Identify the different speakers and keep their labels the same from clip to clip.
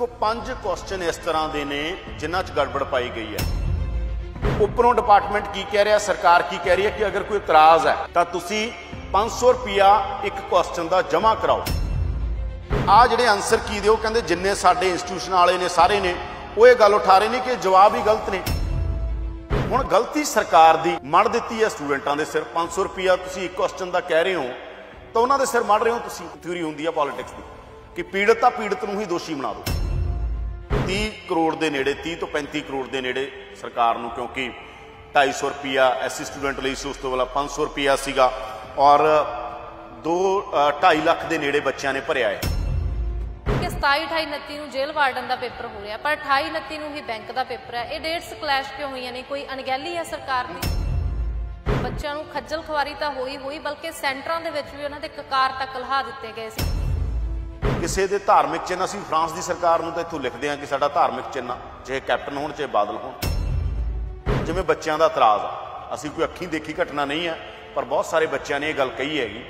Speaker 1: ਦੇਖੋ ਪੰਜ ਕੁਐਸਚਨ ਇਸ ਤਰ੍ਹਾਂ ਦੇ ਨੇ ਜਿਨ੍ਹਾਂ 'ਚ ਗੜਬੜ ਪਾਈ ਗਈ ਹੈ ਉੱਪਰੋਂ ਡਿਪਾਰਟਮੈਂਟ ਕੀ ਕਹਿ ਰਿਹਾ ਸਰਕਾਰ ਕੀ ਕਹਿ ਰਹੀ ਹੈ ਕਿ ਅਗਰ ਕੋਈ ਇਤਰਾਜ਼ ਹੈ ਤਾਂ ਤੁਸੀਂ 500 ਰੁਪਿਆ ਇੱਕ ਕੁਐਸਚਨ ਦਾ ਜਮ੍ਹਾਂ ਕਰਾਓ ਆ ਜਿਹੜੇ ਆਨਸਰ ਕੀ ਦਿਓ ਕਹਿੰਦੇ ਜਿੰਨੇ ਸਾਡੇ ਇੰਸਟੀਟਿਊਸ਼ਨ ਵਾਲੇ ਨੇ ਸਾਰੇ ਨੇ ਉਹ ਇਹ ਗੱਲ ਉਠਾ ਰਹੇ ਨੇ ਕਿ ਜਵਾਬ ਹੀ ਗਲਤ ਨੇ ਹੁਣ ਗਲਤੀ ਸਰਕਾਰ ਦੀ ਮੜ ਦਿੱਤੀ ਹੈ ਸਟੂਡੈਂਟਾਂ ਦੇ ਸਿਰ 500 ਰੁਪਿਆ ਤੁਸੀਂ ਇੱਕ ਕੁਐਸਚਨ ਦਾ ਕਹਿ ਰਹੇ ਹੋ ਤਾਂ ਉਹਨਾਂ ਦੇ ਸਿਰ ਮੜ ਰਹੇ ਹੋ ਤੁਸੀਂ ਥਿਊਰੀ ਹੁੰਦੀ ਹੈ ਪੋਲਿਟਿਕਸ ਦੀ ਕਿ ਪੀੜਤ ਤਾਂ ਪੀੜਤ ਨੂੰ ਹੀ ਦੋਸ਼ੀ ਬਣਾ ਦੋ 30 ਕਰੋੜ ਦੇ ਨੇੜੇ 30 ਤੋਂ 35 ਕਰੋੜ ਦੇ ਨੇੜੇ ਸਰਕਾਰ ਨੂੰ ਕਿਉਂਕਿ 250 ਰੁਪਿਆ ਐਸਸੀ ਸਟੂਡੈਂਟ ਲਈ ਉਸ ਤੋਂ ਵਾਲਾ 500 ਰੁਪਿਆ ਸੀਗਾ ਔਰ 2 2.5 ਲੱਖ ਦੇ ਨੇੜੇ ਬੱਚਿਆਂ ਨੇ ਭਰਿਆ ਹੈ
Speaker 2: ਕਿ 27 28 29 ਨੂੰ ਜੇਲ੍ਹ ਵਾਰਡਨ ਦਾ ਪੇਪਰ ਹੋ ਰਿਹਾ ਪਰ 28 29 ਨੂੰ ਹੀ ਬੈਂਕ ਦਾ ਪੇਪਰ ਹੈ ਇਹ ਡੇਟਸ ਕਲੈਸ਼ ਕਿਉਂ ਹੋਈਆਂ ਨੇ ਕੋਈ ਅਣਗਹਿਲੀ ਹੈ ਸਰਕਾਰ ਦੀ ਬੱਚਿਆਂ ਨੂੰ ਖੱਜਲ ਖਵਾਰੀ ਤਾਂ ਹੋਈ ਹੋਈ ਬਲਕਿ ਸੈਂਟਰਾਂ ਦੇ ਵਿੱਚ ਵੀ ਉਹਨਾਂ ਦੇ ਕਕਾਰ ਤੱਕ ਲਹਾ ਦਿੱਤੇ ਗਏ ਸੀ
Speaker 1: ਕਿਸੇ ਦੇ ਧਾਰਮਿਕ ਚਿੰਨ ਅਸੀਂ ਫਰਾਂਸ ਦੀ ਸਰਕਾਰ ਨੂੰ ਤਾਂ ਇੱਥੋਂ ਲਿਖਦੇ ਹਾਂ ਕਿ ਸਾਡਾ ਧਾਰਮਿਕ ਚਿੰਨ ਜੇ ਕੈਪਟਨ ਹੋਣ ਚਾਹੇ ਬਾਦਲ ਹੋਣ ਜਿਵੇਂ ਬੱਚਿਆਂ ਦਾ ਇਤਰਾਜ਼ ਆ ਅਸੀਂ ਕੋਈ ਅੱਖੀਂ ਦੇਖੀ ਘਟਨਾ ਨਹੀਂ ਹੈ ਪਰ ਬਹੁਤ ਸਾਰੇ ਬੱਚਿਆਂ ਨੇ ਇਹ ਗੱਲ ਕਹੀ ਹੈਗੀ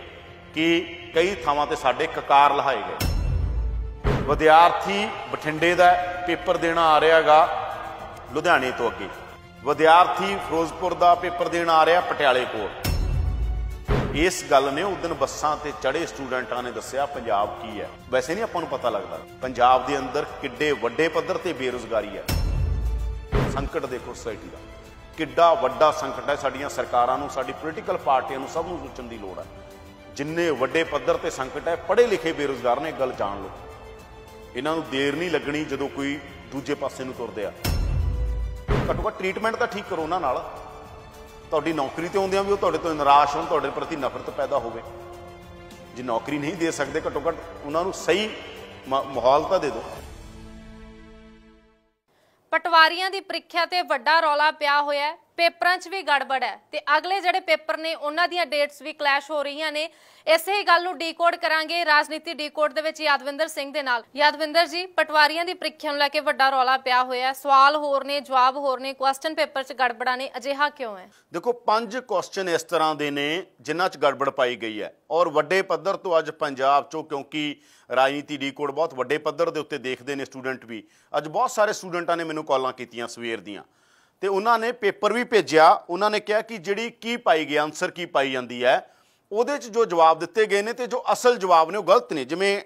Speaker 1: ਕਿ ਕਈ ਥਾਵਾਂ ਤੇ ਸਾਡੇ ਕਕਾਰ ਲਹਾਏ ਗਏ ਵਿਦਿਆਰਥੀ ਬਠਿੰਡੇ ਦਾ ਪੇਪਰ ਦੇਣਾ ਆ ਰਿਹਾਗਾ ਲੁਧਿਆਣੇ ਤੋਂ ਅੱਗੇ ਵਿਦਿਆਰਥੀ ਫਿਰੋਜ਼ਪੁਰ ਦਾ ਪੇਪਰ ਦੇਣ ਆ ਰਿਹਾ ਪਟਿਆਲੇ ਕੋਲ ਇਸ ਗੱਲ ਨੇ ਉਦੋਂ ਬੱਸਾਂ ਤੇ ਚੜੇ ਸਟੂਡੈਂਟਾਂ ਨੇ ਦੱਸਿਆ ਪੰਜਾਬ ਕੀ ਹੈ ਵੈਸੇ ਨਹੀਂ ਆਪਾਂ ਨੂੰ ਪਤਾ ਲੱਗਦਾ ਪੰਜਾਬ ਦੇ ਅੰਦਰ ਕਿੱਡੇ ਵੱਡੇ ਪੱਧਰ ਤੇ ਬੇਰੋਜ਼ਗਾਰੀ ਹੈ ਸੰਕਟ ਦੇਖੋ ਸੋਸਾਇਟੀ ਦਾ ਕਿੱਡਾ ਵੱਡਾ ਸੰਕਟ ਹੈ ਸਾਡੀਆਂ ਸਰਕਾਰਾਂ ਨੂੰ ਸਾਡੀ ਪੋਲੀਟੀਕਲ ਪਾਰਟੀਆਂ ਨੂੰ ਸਭ ਨੂੰ ਸੋਚਣ ਦੀ ਲੋੜ ਹੈ ਜਿੰਨੇ ਵੱਡੇ ਪੱਧਰ ਤੇ ਸੰਕਟ ਹੈ ਪੜ੍ਹੇ ਲਿਖੇ ਬੇਰੋਜ਼ਗਾਰ ਨੇ ਗੱਲ ਜਾਣ ਲੋ ਇਹਨਾਂ ਨੂੰ ਦੇਰ ਨਹੀਂ ਲੱਗਣੀ ਜਦੋਂ ਕੋਈ ਦੂਜੇ ਪਾਸੇ ਨੂੰ ਤੁਰਦੇ ਆ ਘੱਟੋ ਘੱਟ ਟ੍ਰੀਟਮੈਂਟ ਤਾਂ ਠੀਕ ਕਰੋ ਉਹਨਾਂ ਨਾਲ ਤੁਹਾਡੀ ਨੌਕਰੀ ਤੇ ਆਉਂਦਿਆਂ ਵੀ ਉਹ ਤੁਹਾਡੇ ਤੋਂ ਨਿਰਾਸ਼ ਹੋਣ ਤੁਹਾਡੇ ਪ੍ਰਤੀ ਨਫ਼ਰਤ ਪੈਦਾ ਹੋਵੇ ਜੇ ਨੌਕਰੀ ਨਹੀਂ ਦੇ ਸਕਦੇ ਘੱਟੋ ਘੱਟ ਉਹਨਾਂ ਨੂੰ ਸਹੀ ਮਾਹੌਲ ਤਾਂ ਦੇ ਦਿਓ
Speaker 2: ਪਟਵਾਰੀਆਂ ਦੀ ਪ੍ਰੀਖਿਆ ਤੇ ਵੱਡਾ ਰੌਲਾ ਪਿਆ ਹੋਇਆ ਪੇਪਰਾਂ 'ਚ ਵੀ ਗੜਬੜ ਹੈ ਤੇ ਅਗਲੇ ਜਿਹੜੇ ਪੇਪਰ ਨੇ ਉਹਨਾਂ ਦੀਆਂ ਡੇਟਸ ਵੀ ਕਲੈਸ਼ ਹੋ ਰਹੀਆਂ ਨੇ ਇਸੇ ਹੀ ਗੱਲ ਨੂੰ ਡੀਕੋਡ ਕਰਾਂਗੇ ਰਾਜਨੀਤੀ ਡੀਕੋਡ ਦੇ ਵਿੱਚ ਯਾਦਵਿੰਦਰ ਸਿੰਘ ਦੇ ਨਾਲ ਯਾਦਵਿੰਦਰ ਜੀ ਪਟਵਾਰੀਆਂ ਦੀ ਪ੍ਰੀਖਿਆ ਨੂੰ ਲੈ ਕੇ ਵੱਡਾ ਰੌਲਾ ਪਿਆ ਹੋਇਆ ਸਵਾਲ ਹੋਰ ਨੇ ਜਵਾਬ ਹੋਰ ਨੇ ਕੁਐਸਚਨ ਪੇਪਰ 'ਚ ਗੜਬੜਾਂ ਨੇ ਅਜਿਹਾ ਕਿਉਂ ਹੈ
Speaker 1: ਦੇਖੋ ਪੰਜ ਕੁਐਸਚਨ ਇਸ ਤਰ੍ਹਾਂ ਦੇ ਨੇ ਜਿਨ੍ਹਾਂ 'ਚ ਗੜਬੜ ਪਾਈ ਗਈ ਹੈ ਔਰ ਵੱਡੇ ਪੱਧਰ ਤੋਂ ਅੱਜ ਪੰਜਾਬ 'ਚੋਂ ਕਿਉਂਕਿ ਰਾਜਨੀਤੀ ਡੀਕੋਡ ਬਹੁਤ ਵੱਡੇ ਪੱਧਰ ਦੇ ਉੱਤੇ ਦੇਖਦੇ ਨੇ ਸਟੂਡੈਂਟ ਵੀ ਅੱਜ ਬਹੁਤ ਸਾਰੇ ਸਟੂਡੈਂਟਾਂ ਨੇ ਮੈਨੂੰ ਕਾਲਾਂ ਕੀਤੀਆਂ ਸਵੇਰ ਦੀਆਂ ਤੇ ਉਹਨਾਂ ਨੇ ਪੇਪਰ ਵੀ ਭੇਜਿਆ ਉਹਨਾਂ ਨੇ ਕਿਹਾ ਕਿ ਜਿਹੜੀ ਕੀ ਪਾਈ ਗਈ ਆਨਸਰ ਕੀ ਪਾਈ ਜਾਂਦੀ ਹੈ ਉਹਦੇ 'ਚ ਜੋ ਜਵਾਬ ਦਿੱਤੇ ਗਏ ਨੇ ਤੇ ਜੋ ਅਸਲ ਜਵਾਬ ਨੇ ਉਹ ਗਲਤ ਨੇ ਜਿਵੇਂ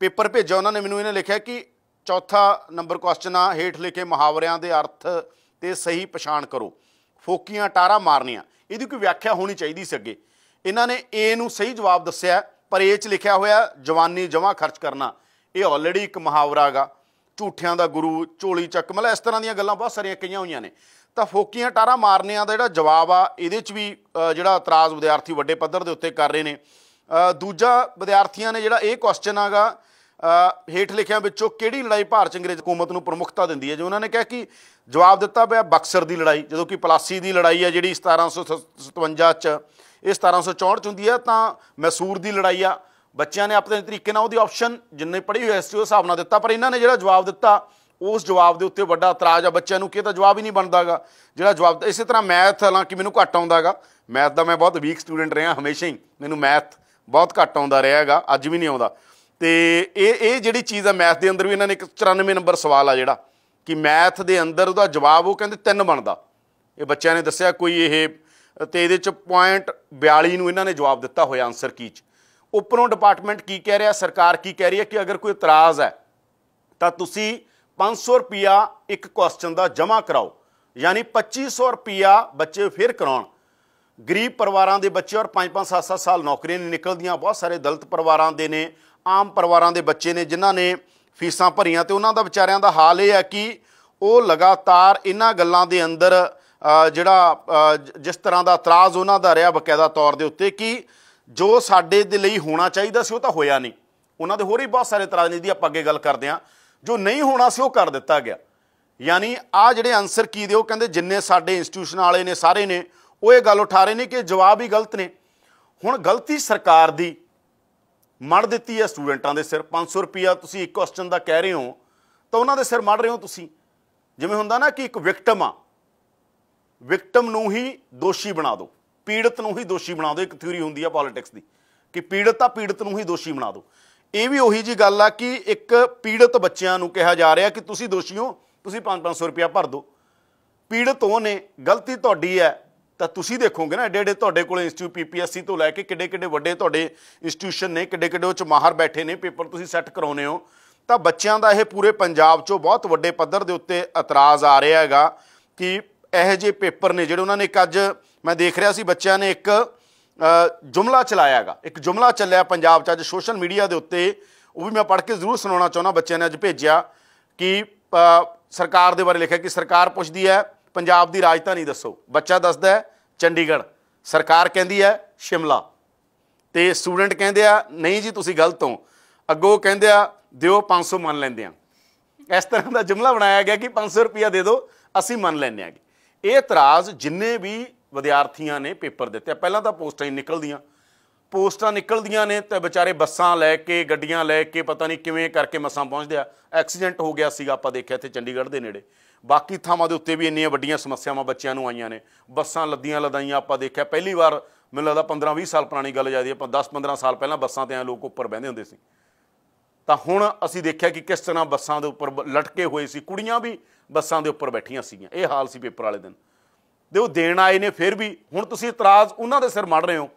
Speaker 1: ਪੇਪਰ ਭੇਜਿਆ ਉਹਨਾਂ ਨੇ ਮੈਨੂੰ ਇਹਨੇ ਲਿਖਿਆ ਕਿ ਚੌਥਾ ਨੰਬਰ ਕੁਐਸਚਨ ਆ ਹੇਠ ਲਿਖੇ ਮੁਹਾਵਰਿਆਂ ਦੇ ਅਰਥ ਤੇ ਸਹੀ ਪਛਾਣ ਕਰੋ ਫੋਕੀਆਂ ਟਾਰਾ ਮਾਰਨੀਆਂ ਇਹਦੀ ਕੋਈ ਵਿਆਖਿਆ ਹੋਣੀ ਚਾਹੀਦੀ ਸੀ ਅੱਗੇ ਇਹਨਾਂ ਨੇ ਏ ਨੂੰ ਸਹੀ ਜਵਾਬ ਦੱਸਿਆ ਪਰ ਏ 'ਚ ਲਿਖਿਆ ਹੋਇਆ ਜਵਾਨੀ ਜਮਾ ਖਰਚ ਕਰਨਾ ਇਹ ਆਲਰੇਡੀ ਇੱਕ ਮੁਹਾਵਰਾ ਹੈਗਾ ਝੂਠਿਆਂ ਦਾ ਗੁਰੂ ਝੋਲੀ ਚੱਕ ਮਤਲਬ ਇਸ ਤਰ੍ਹਾਂ ਦੀਆਂ ਗੱਲਾਂ ਬਹੁਤ ਸਾਰੀਆਂ ਕਈਆਂ ਹੋਈਆਂ ਨੇ ਤਾਂ ਫੋਕੀਆਂ ਟਾਰਾ ਮਾਰਨਿਆਂ ਦਾ ਜਿਹੜਾ ਜਵਾਬ ਆ ਇਹਦੇ 'ਚ ਵੀ ਜਿਹੜਾ ਇਤਰਾਜ਼ ਵਿਦਿਆਰਥੀ ਵੱਡੇ ਪੱਧਰ ਦੇ ਉੱਤੇ ਕਰ ਰਹੇ ਨੇ ਦੂਜਾ ਵਿਦਿਆਰਥੀਆਂ ਨੇ ਜਿਹੜਾ ਇਹ ਕੁਐਸਚਨ ਆਗਾ ਹੇਠ ਲਿਖਿਆਂ ਵਿੱਚੋਂ ਕਿਹੜੀ ਲੜਾਈ ਭਾਰਤ ਅੰਗਰੇਜ਼ ਹਕੂਮਤ ਨੂੰ ਪ੍ਰਮੁਖਤਾ ਦਿੰਦੀ ਹੈ ਜੋ ਉਹਨਾਂ ਨੇ ਕਿਹਾ ਕਿ ਜਵਾਬ ਦਿੱਤਾ ਪਿਆ ਬਕਸਰ ਦੀ ਲੜਾਈ ਜਦੋਂ ਕਿ ਪਲਾਸੀ ਦੀ ਲੜਾਈ ਹੈ ਜਿਹੜੀ 1757 ਚ ਇਹ 1764 ਚ ਹੁੰਦੀ ਹੈ ਤਾਂ ਮੈਸੂਰ ਦੀ ਲੜਾਈ ਆ ਬੱਚਿਆਂ ਨੇ ਆਪਣੇ ਤਰੀਕੇ ਨਾਲ ਉਹਦੀ ਆਪਸ਼ਨ ਜਿੰਨੇ ਪੜ੍ਹੀ ਹੋਈ ਹਿਸਟਰੀ ਉਸ ਹਿਸਾਬ ਨਾਲ ਦਿੱਤਾ ਪਰ ਇਹਨਾਂ ਨੇ ਜਿਹੜਾ ਜਵਾਬ ਦਿੱਤਾ ਉਸ ਜਵਾਬ ਦੇ ਉੱਤੇ ਵੱਡਾ ਇਤਰਾਜ਼ ਆ ਬੱਚਿਆਂ ਨੂੰ ਕਿ ਇਹ ਤਾਂ ਜਵਾਬ ਹੀ ਨਹੀਂ ਬਣਦਾਗਾ ਜਿਹੜਾ ਜਵਾਬ ਇਸੇ ਤਰ੍ਹਾਂ ਮੈਥ ਹਾਲਾਂਕਿ ਮੈਨੂੰ ਘੱਟ ਆਉਂਦਾਗਾ ਮੈਥ ਦਾ ਮੈਂ ਬਹੁਤ ਵੀਕ ਸਟੂਡੈਂਟ ਰਿਹਾ ਹਮੇਸ਼ਾ ਹੀ ਮੈਨੂੰ ਮੈਥ ਬਹੁਤ ਘੱਟ ਆਉਂਦਾ ਰਿਹਾਗਾ ਅੱਜ ਵੀ ਨਹੀਂ ਆਉਂਦਾ ਤੇ ਇਹ ਇਹ ਜਿਹੜੀ ਚੀਜ਼ ਆ ਮੈਥ ਦੇ ਅੰਦਰ ਵੀ ਇਹਨਾਂ ਨੇ ਇੱਕ 94 ਨੰਬਰ ਸਵਾਲ ਆ ਜਿਹੜਾ ਕਿ ਮੈਥ ਦੇ ਅੰਦਰ ਉਹਦਾ ਜਵਾਬ ਉਹ ਕਹਿੰਦੇ ਤਿੰਨ ਬਣਦਾ ਇਹ ਬੱਚਿਆਂ ਨੇ ਦੱਸਿਆ ਕੋਈ ਇਹ ਤੇ ਇਹਦੇ ਚ ਪੁਆਇੰਟ 42 ਨੂੰ ਇਹਨਾਂ ਨੇ ਜਵਾਬ ਦਿੱਤਾ ਹੋਇਆ ਆਨਸਰ ਕੀ ਚ ਉੱਪਰੋਂ ਡਿਪਾਰਟਮੈਂਟ ਕੀ ਕਹਿ ਰਿਹਾ ਸਰਕਾਰ ਕੀ ਕਹਿ ਰਹੀ ਹੈ ਕਿ ਅਗਰ ਕੋਈ ਇਤਰਾਜ਼ ਹੈ ਤਾਂ ਤੁਸੀਂ 500 ਰੁਪਿਆ ਇੱਕ ਕੁਐਸਚਨ ਦਾ ਜਮ੍ਹਾਂ ਕਰਾਓ ਯਾਨੀ 2500 ਰੁਪਿਆ ਬੱਚੇ ਫਿਰ ਕਰਾਉਣ ਗਰੀਬ ਪਰਿਵਾਰਾਂ ਦੇ ਬੱਚੇ ਔਰ 5-5 7-7 ਸਾਲ ਨੌਕਰੀਆਂ ਨਹੀਂ ਨਿਕਲਦੀਆਂ ਬਹੁਤ ਸਾਰੇ ਦਲਿਤ ਪਰਿਵਾਰਾਂ ਦੇ ਨੇ ਆਮ ਪਰਿਵਾਰਾਂ ਦੇ ਬੱਚੇ ਨੇ ਜਿਨ੍ਹਾਂ ਨੇ ਫੀਸਾਂ ਭਰੀਆਂ ਤੇ ਉਹਨਾਂ ਦਾ ਵਿਚਾਰਿਆਂ ਦਾ ਹਾਲ ਇਹ ਹੈ ਕਿ ਉਹ ਲਗਾਤਾਰ ਇਹਨਾਂ ਗੱਲਾਂ ਦੇ ਅੰਦਰ ਜਿਹੜਾ ਜਿਸ ਤਰ੍ਹਾਂ ਦਾ ਇਤਰਾਜ਼ ਉਹਨਾਂ ਦਾ ਰਿਹਾ ਬਕਾਇਦਾ ਤੌਰ ਦੇ ਉੱਤੇ ਕਿ ਜੋ ਸਾਡੇ ਦੇ ਲਈ ਹੋਣਾ ਚਾਹੀਦਾ ਸੀ ਉਹ ਤਾਂ ਹੋਇਆ ਨਹੀਂ ਉਹਨਾਂ ਦੇ ਹੋਰ ਹੀ ਬਹੁਤ ਸਾਰੇ ਇਤਰਾਜ਼ ਨੇ ਦੀ ਆਪਾਂ ਅੱਗੇ ਗੱਲ ਕਰਦੇ ਆਂ ਜੋ ਨਹੀਂ ਹੋਣਾ ਸੀ ਉਹ ਕਰ ਦਿੱਤਾ ਗਿਆ ਯਾਨੀ ਆ ਜਿਹੜੇ ਆਨਸਰ ਕੀ ਦਿਓ ਕਹਿੰਦੇ ਜਿੰਨੇ ਸਾਡੇ ਇੰਸਟੀਟਿਊਸ਼ਨ ਵਾਲੇ ਨੇ ਸਾਰੇ ਨੇ ਉਹ ਇਹ ਗੱਲ ਉਠਾ ਰਹੇ ਨੇ ਕਿ ਜਵਾਬ ਹੀ ਗਲਤ ਨੇ ਹੁਣ ਗਲਤੀ ਸਰਕਾਰ ਦੀ ਮੜ ਦਿੱਤੀ ਹੈ ਸਟੂਡੈਂਟਾਂ ਦੇ ਸਿਰ 500 ਰੁਪਿਆ ਤੁਸੀਂ ਇੱਕ ਕੁਐਸਚਨ ਦਾ ਕਹਿ ਰਹੇ ਹੋ ਤਾਂ ਉਹਨਾਂ ਦੇ ਸਿਰ ਮੜ ਰਹੇ ਹੋ ਤੁਸੀਂ ਜਿਵੇਂ ਹੁੰਦਾ ਨਾ ਕਿ ਇੱਕ ਵਿਕਟਮ ਆ ਵਿਕਟਮ ਨੂੰ ਹੀ ਦੋਸ਼ੀ ਬਣਾ ਦਿਓ ਪੀੜਤ ਨੂੰ ਹੀ ਦੋਸ਼ੀ ਬਣਾ ਦਿਓ ਇੱਕ ਥਿਊਰੀ ਹੁੰਦੀ ਆ ਪੋਲਿਟਿਕਸ ਦੀ ਕਿ ਪੀੜਤ ਆ ਪੀੜਤ ਨੂੰ ਹੀ ਦੋਸ਼ੀ ਬਣਾ ਦਿਓ ਇਹ ਵੀ ਉਹੀ ਜੀ ਗੱਲ ਆ ਕਿ ਇੱਕ ਪੀੜਤ ਬੱਚਿਆਂ ਨੂੰ ਕਿਹਾ ਜਾ ਰਿਹਾ ਕਿ ਤੁਸੀਂ ਦੋਸ਼ੀ ਹੋ ਤੁਸੀਂ 5-500 ਰੁਪਇਆ ਭਰ ਦਿਓ ਪੀੜਤ ਉਹ ਨੇ ਗਲਤੀ ਤੁਹਾਡੀ ਹੈ ਤਾਂ ਤੁਸੀਂ ਦੇਖੋਗੇ ਨਾ ਐਡੇ ਐਡੇ ਤੁਹਾਡੇ ਕੋਲ ਇੰਸਟੀਚਿਊਟ ਪੀਪੀਐਸਸੀ ਤੋਂ ਲੈ ਕੇ ਕਿੱਡੇ ਕਿੱਡੇ ਵੱਡੇ ਤੁਹਾਡੇ ਇੰਸਟੀਟਿਊਸ਼ਨ ਨੇ ਕਿੱਡੇ ਕਿੱਡੇ ਉੱਚ ਚ ਮਾਹਰ ਬੈਠੇ ਨੇ ਪੇਪਰ ਤੁਸੀਂ ਸੈੱਟ ਕਰਾਉਨੇ ਹੋ ਤਾਂ ਬੱਚਿਆਂ ਦਾ ਇਹ ਪੂਰੇ ਪੰਜਾਬ 'ਚੋਂ ਬਹੁਤ ਵੱਡੇ ਪੱਧਰ ਦੇ ਉੱਤੇ ਇਤਰਾਜ਼ ਆ ਰਿਹਾ ਹੈਗਾ ਕਿ ਇਹ ਜੇ ਪੇਪਰ ਨੇ ਜਿਹੜੇ ਉਹਨਾਂ ਨੇ ਇੱਕ ਅੱਜ ਮੈਂ ਦੇਖ ਰਿਹਾ ਸੀ ਬੱਚਿਆਂ ਨੇ ਇੱਕ ਜੁਮਲਾ ਚਲਾਇਆਗਾ ਇੱਕ ਜੁਮਲਾ ਚੱਲਿਆ ਪੰਜਾਬ 'ਚ ਅੱਜ ਸੋਸ਼ਲ ਮੀਡੀਆ ਦੇ ਉੱਤੇ ਉਹ ਵੀ ਮੈਂ ਪੜ੍ਹ ਕੇ ਜ਼ਰੂਰ ਸੁਣਾਉਣਾ ਚਾਹੁੰਦਾ ਬੱਚਿਆਂ ਨੇ ਅੱਜ ਭੇਜਿਆ ਕਿ ਸਰਕਾਰ ਦੇ ਬਾਰੇ ਲਿਖਿਆ ਕਿ ਸਰਕਾਰ ਪੁੱਛਦੀ ਹੈ ਪੰਜਾਬ ਦੀ ਰਾਜਧਾਨੀ ਦੱਸੋ ਬੱਚਾ ਦੱਸਦਾ ਹੈ ਚੰਡੀਗੜ੍ਹ ਸਰਕਾਰ ਕਹਿੰਦੀ ਹੈ ਸ਼ਿਮਲਾ ਤੇ ਸਟੂਡੈਂਟ ਕਹਿੰਦੇ ਆ ਨਹੀਂ ਜੀ ਤੁਸੀਂ ਗਲਤ ਹੋ ਅੱਗੋਂ ਕਹਿੰਦੇ ਆ ਦਿਓ 500 ਮੰਨ ਲੈਂਦੇ ਆ ਇਸ ਤਰ੍ਹਾਂ ਦਾ ਜੁਮਲਾ ਬਣਾਇਆ ਗਿਆ ਕਿ 500 ਰੁਪਿਆ ਦੇ ਦਿਓ ਅਸੀਂ ਮੰਨ ਲੈਂਦੇ ਆਗੇ ਇਹ ਇਤਰਾਜ਼ ਜਿੰਨੇ ਵੀ ਵਿਦਿਆਰਥੀਆਂ ਨੇ ਪੇਪਰ ਦਿੱਤੇ ਪਹਿਲਾਂ ਤਾਂ ਪੋਸਟਾਂ ਹੀ ਨਿਕਲਦੀਆਂ ਪੋਸਟਾਂ ਨਿਕਲਦੀਆਂ ਨੇ ਤੇ ਵਿਚਾਰੇ ਬੱਸਾਂ ਲੈ ਕੇ ਗੱਡੀਆਂ ਲੈ ਕੇ ਪਤਾ ਨਹੀਂ ਕਿਵੇਂ ਕਰਕੇ ਮਸਾਂ ਪਹੁੰਚਦੇ ਆ ਐਕਸੀਡੈਂਟ ਹੋ ਗਿਆ ਸੀਗਾ ਆਪਾਂ ਦੇਖਿਆ ਇੱਥੇ ਚੰਡੀਗੜ੍ਹ ਦੇ ਨੇੜੇ ਬਾਕੀ ਥਾਵਾਂ ਦੇ ਉੱਤੇ ਵੀ ਇੰਨੀਆਂ ਵੱਡੀਆਂ ਸਮੱਸਿਆਵਾਂ ਬੱਚਿਆਂ ਨੂੰ ਆਈਆਂ ਨੇ ਬੱਸਾਂ ਲੱਦੀਆਂ ਲਦਾਈਆਂ ਆਪਾਂ ਦੇਖਿਆ ਪਹਿਲੀ ਵਾਰ ਮੈਨੂੰ ਲੱਗਦਾ 15-20 ਸਾਲ ਪੁਰਾਣੀ ਗੱਲ ਜਾਂਦੀ ਆਪਾਂ 10-15 ਸਾਲ ਪਹਿਲਾਂ ਬੱਸਾਂ ਤੇ ਆ ਲੋਕ ਉੱਪਰ ਬਹਿੰਦੇ ਹੁੰਦੇ ਸੀ ਤਾਂ ਹੁਣ ਅਸੀਂ ਦੇਖਿਆ ਕਿ ਕਿਸ ਤਰ੍ਹਾਂ ਬੱਸਾਂ ਦੇ ਉੱਪਰ ਲਟਕੇ ਹੋਏ ਸੀ ਕੁੜੀਆਂ ਵੀ ਬੱਸਾਂ ਦੇ ਉੱਪਰ ਬੈਠੀਆਂ ਸੀਗੀਆਂ ਇਹ ਹਾਲ ਸੀ ਪੇਪਰ ਵਾਲੇ ਦਿਨ ਦੇ ਉਹ ਦੇਣ ਆਏ ਨੇ ਫਿਰ ਵੀ ਹੁਣ ਤੁਸੀਂ ਇਤਰਾਜ਼ ਉਹਨਾਂ ਦੇ ਸਿਰ ਮੜ ਰਹੇ ਹੋ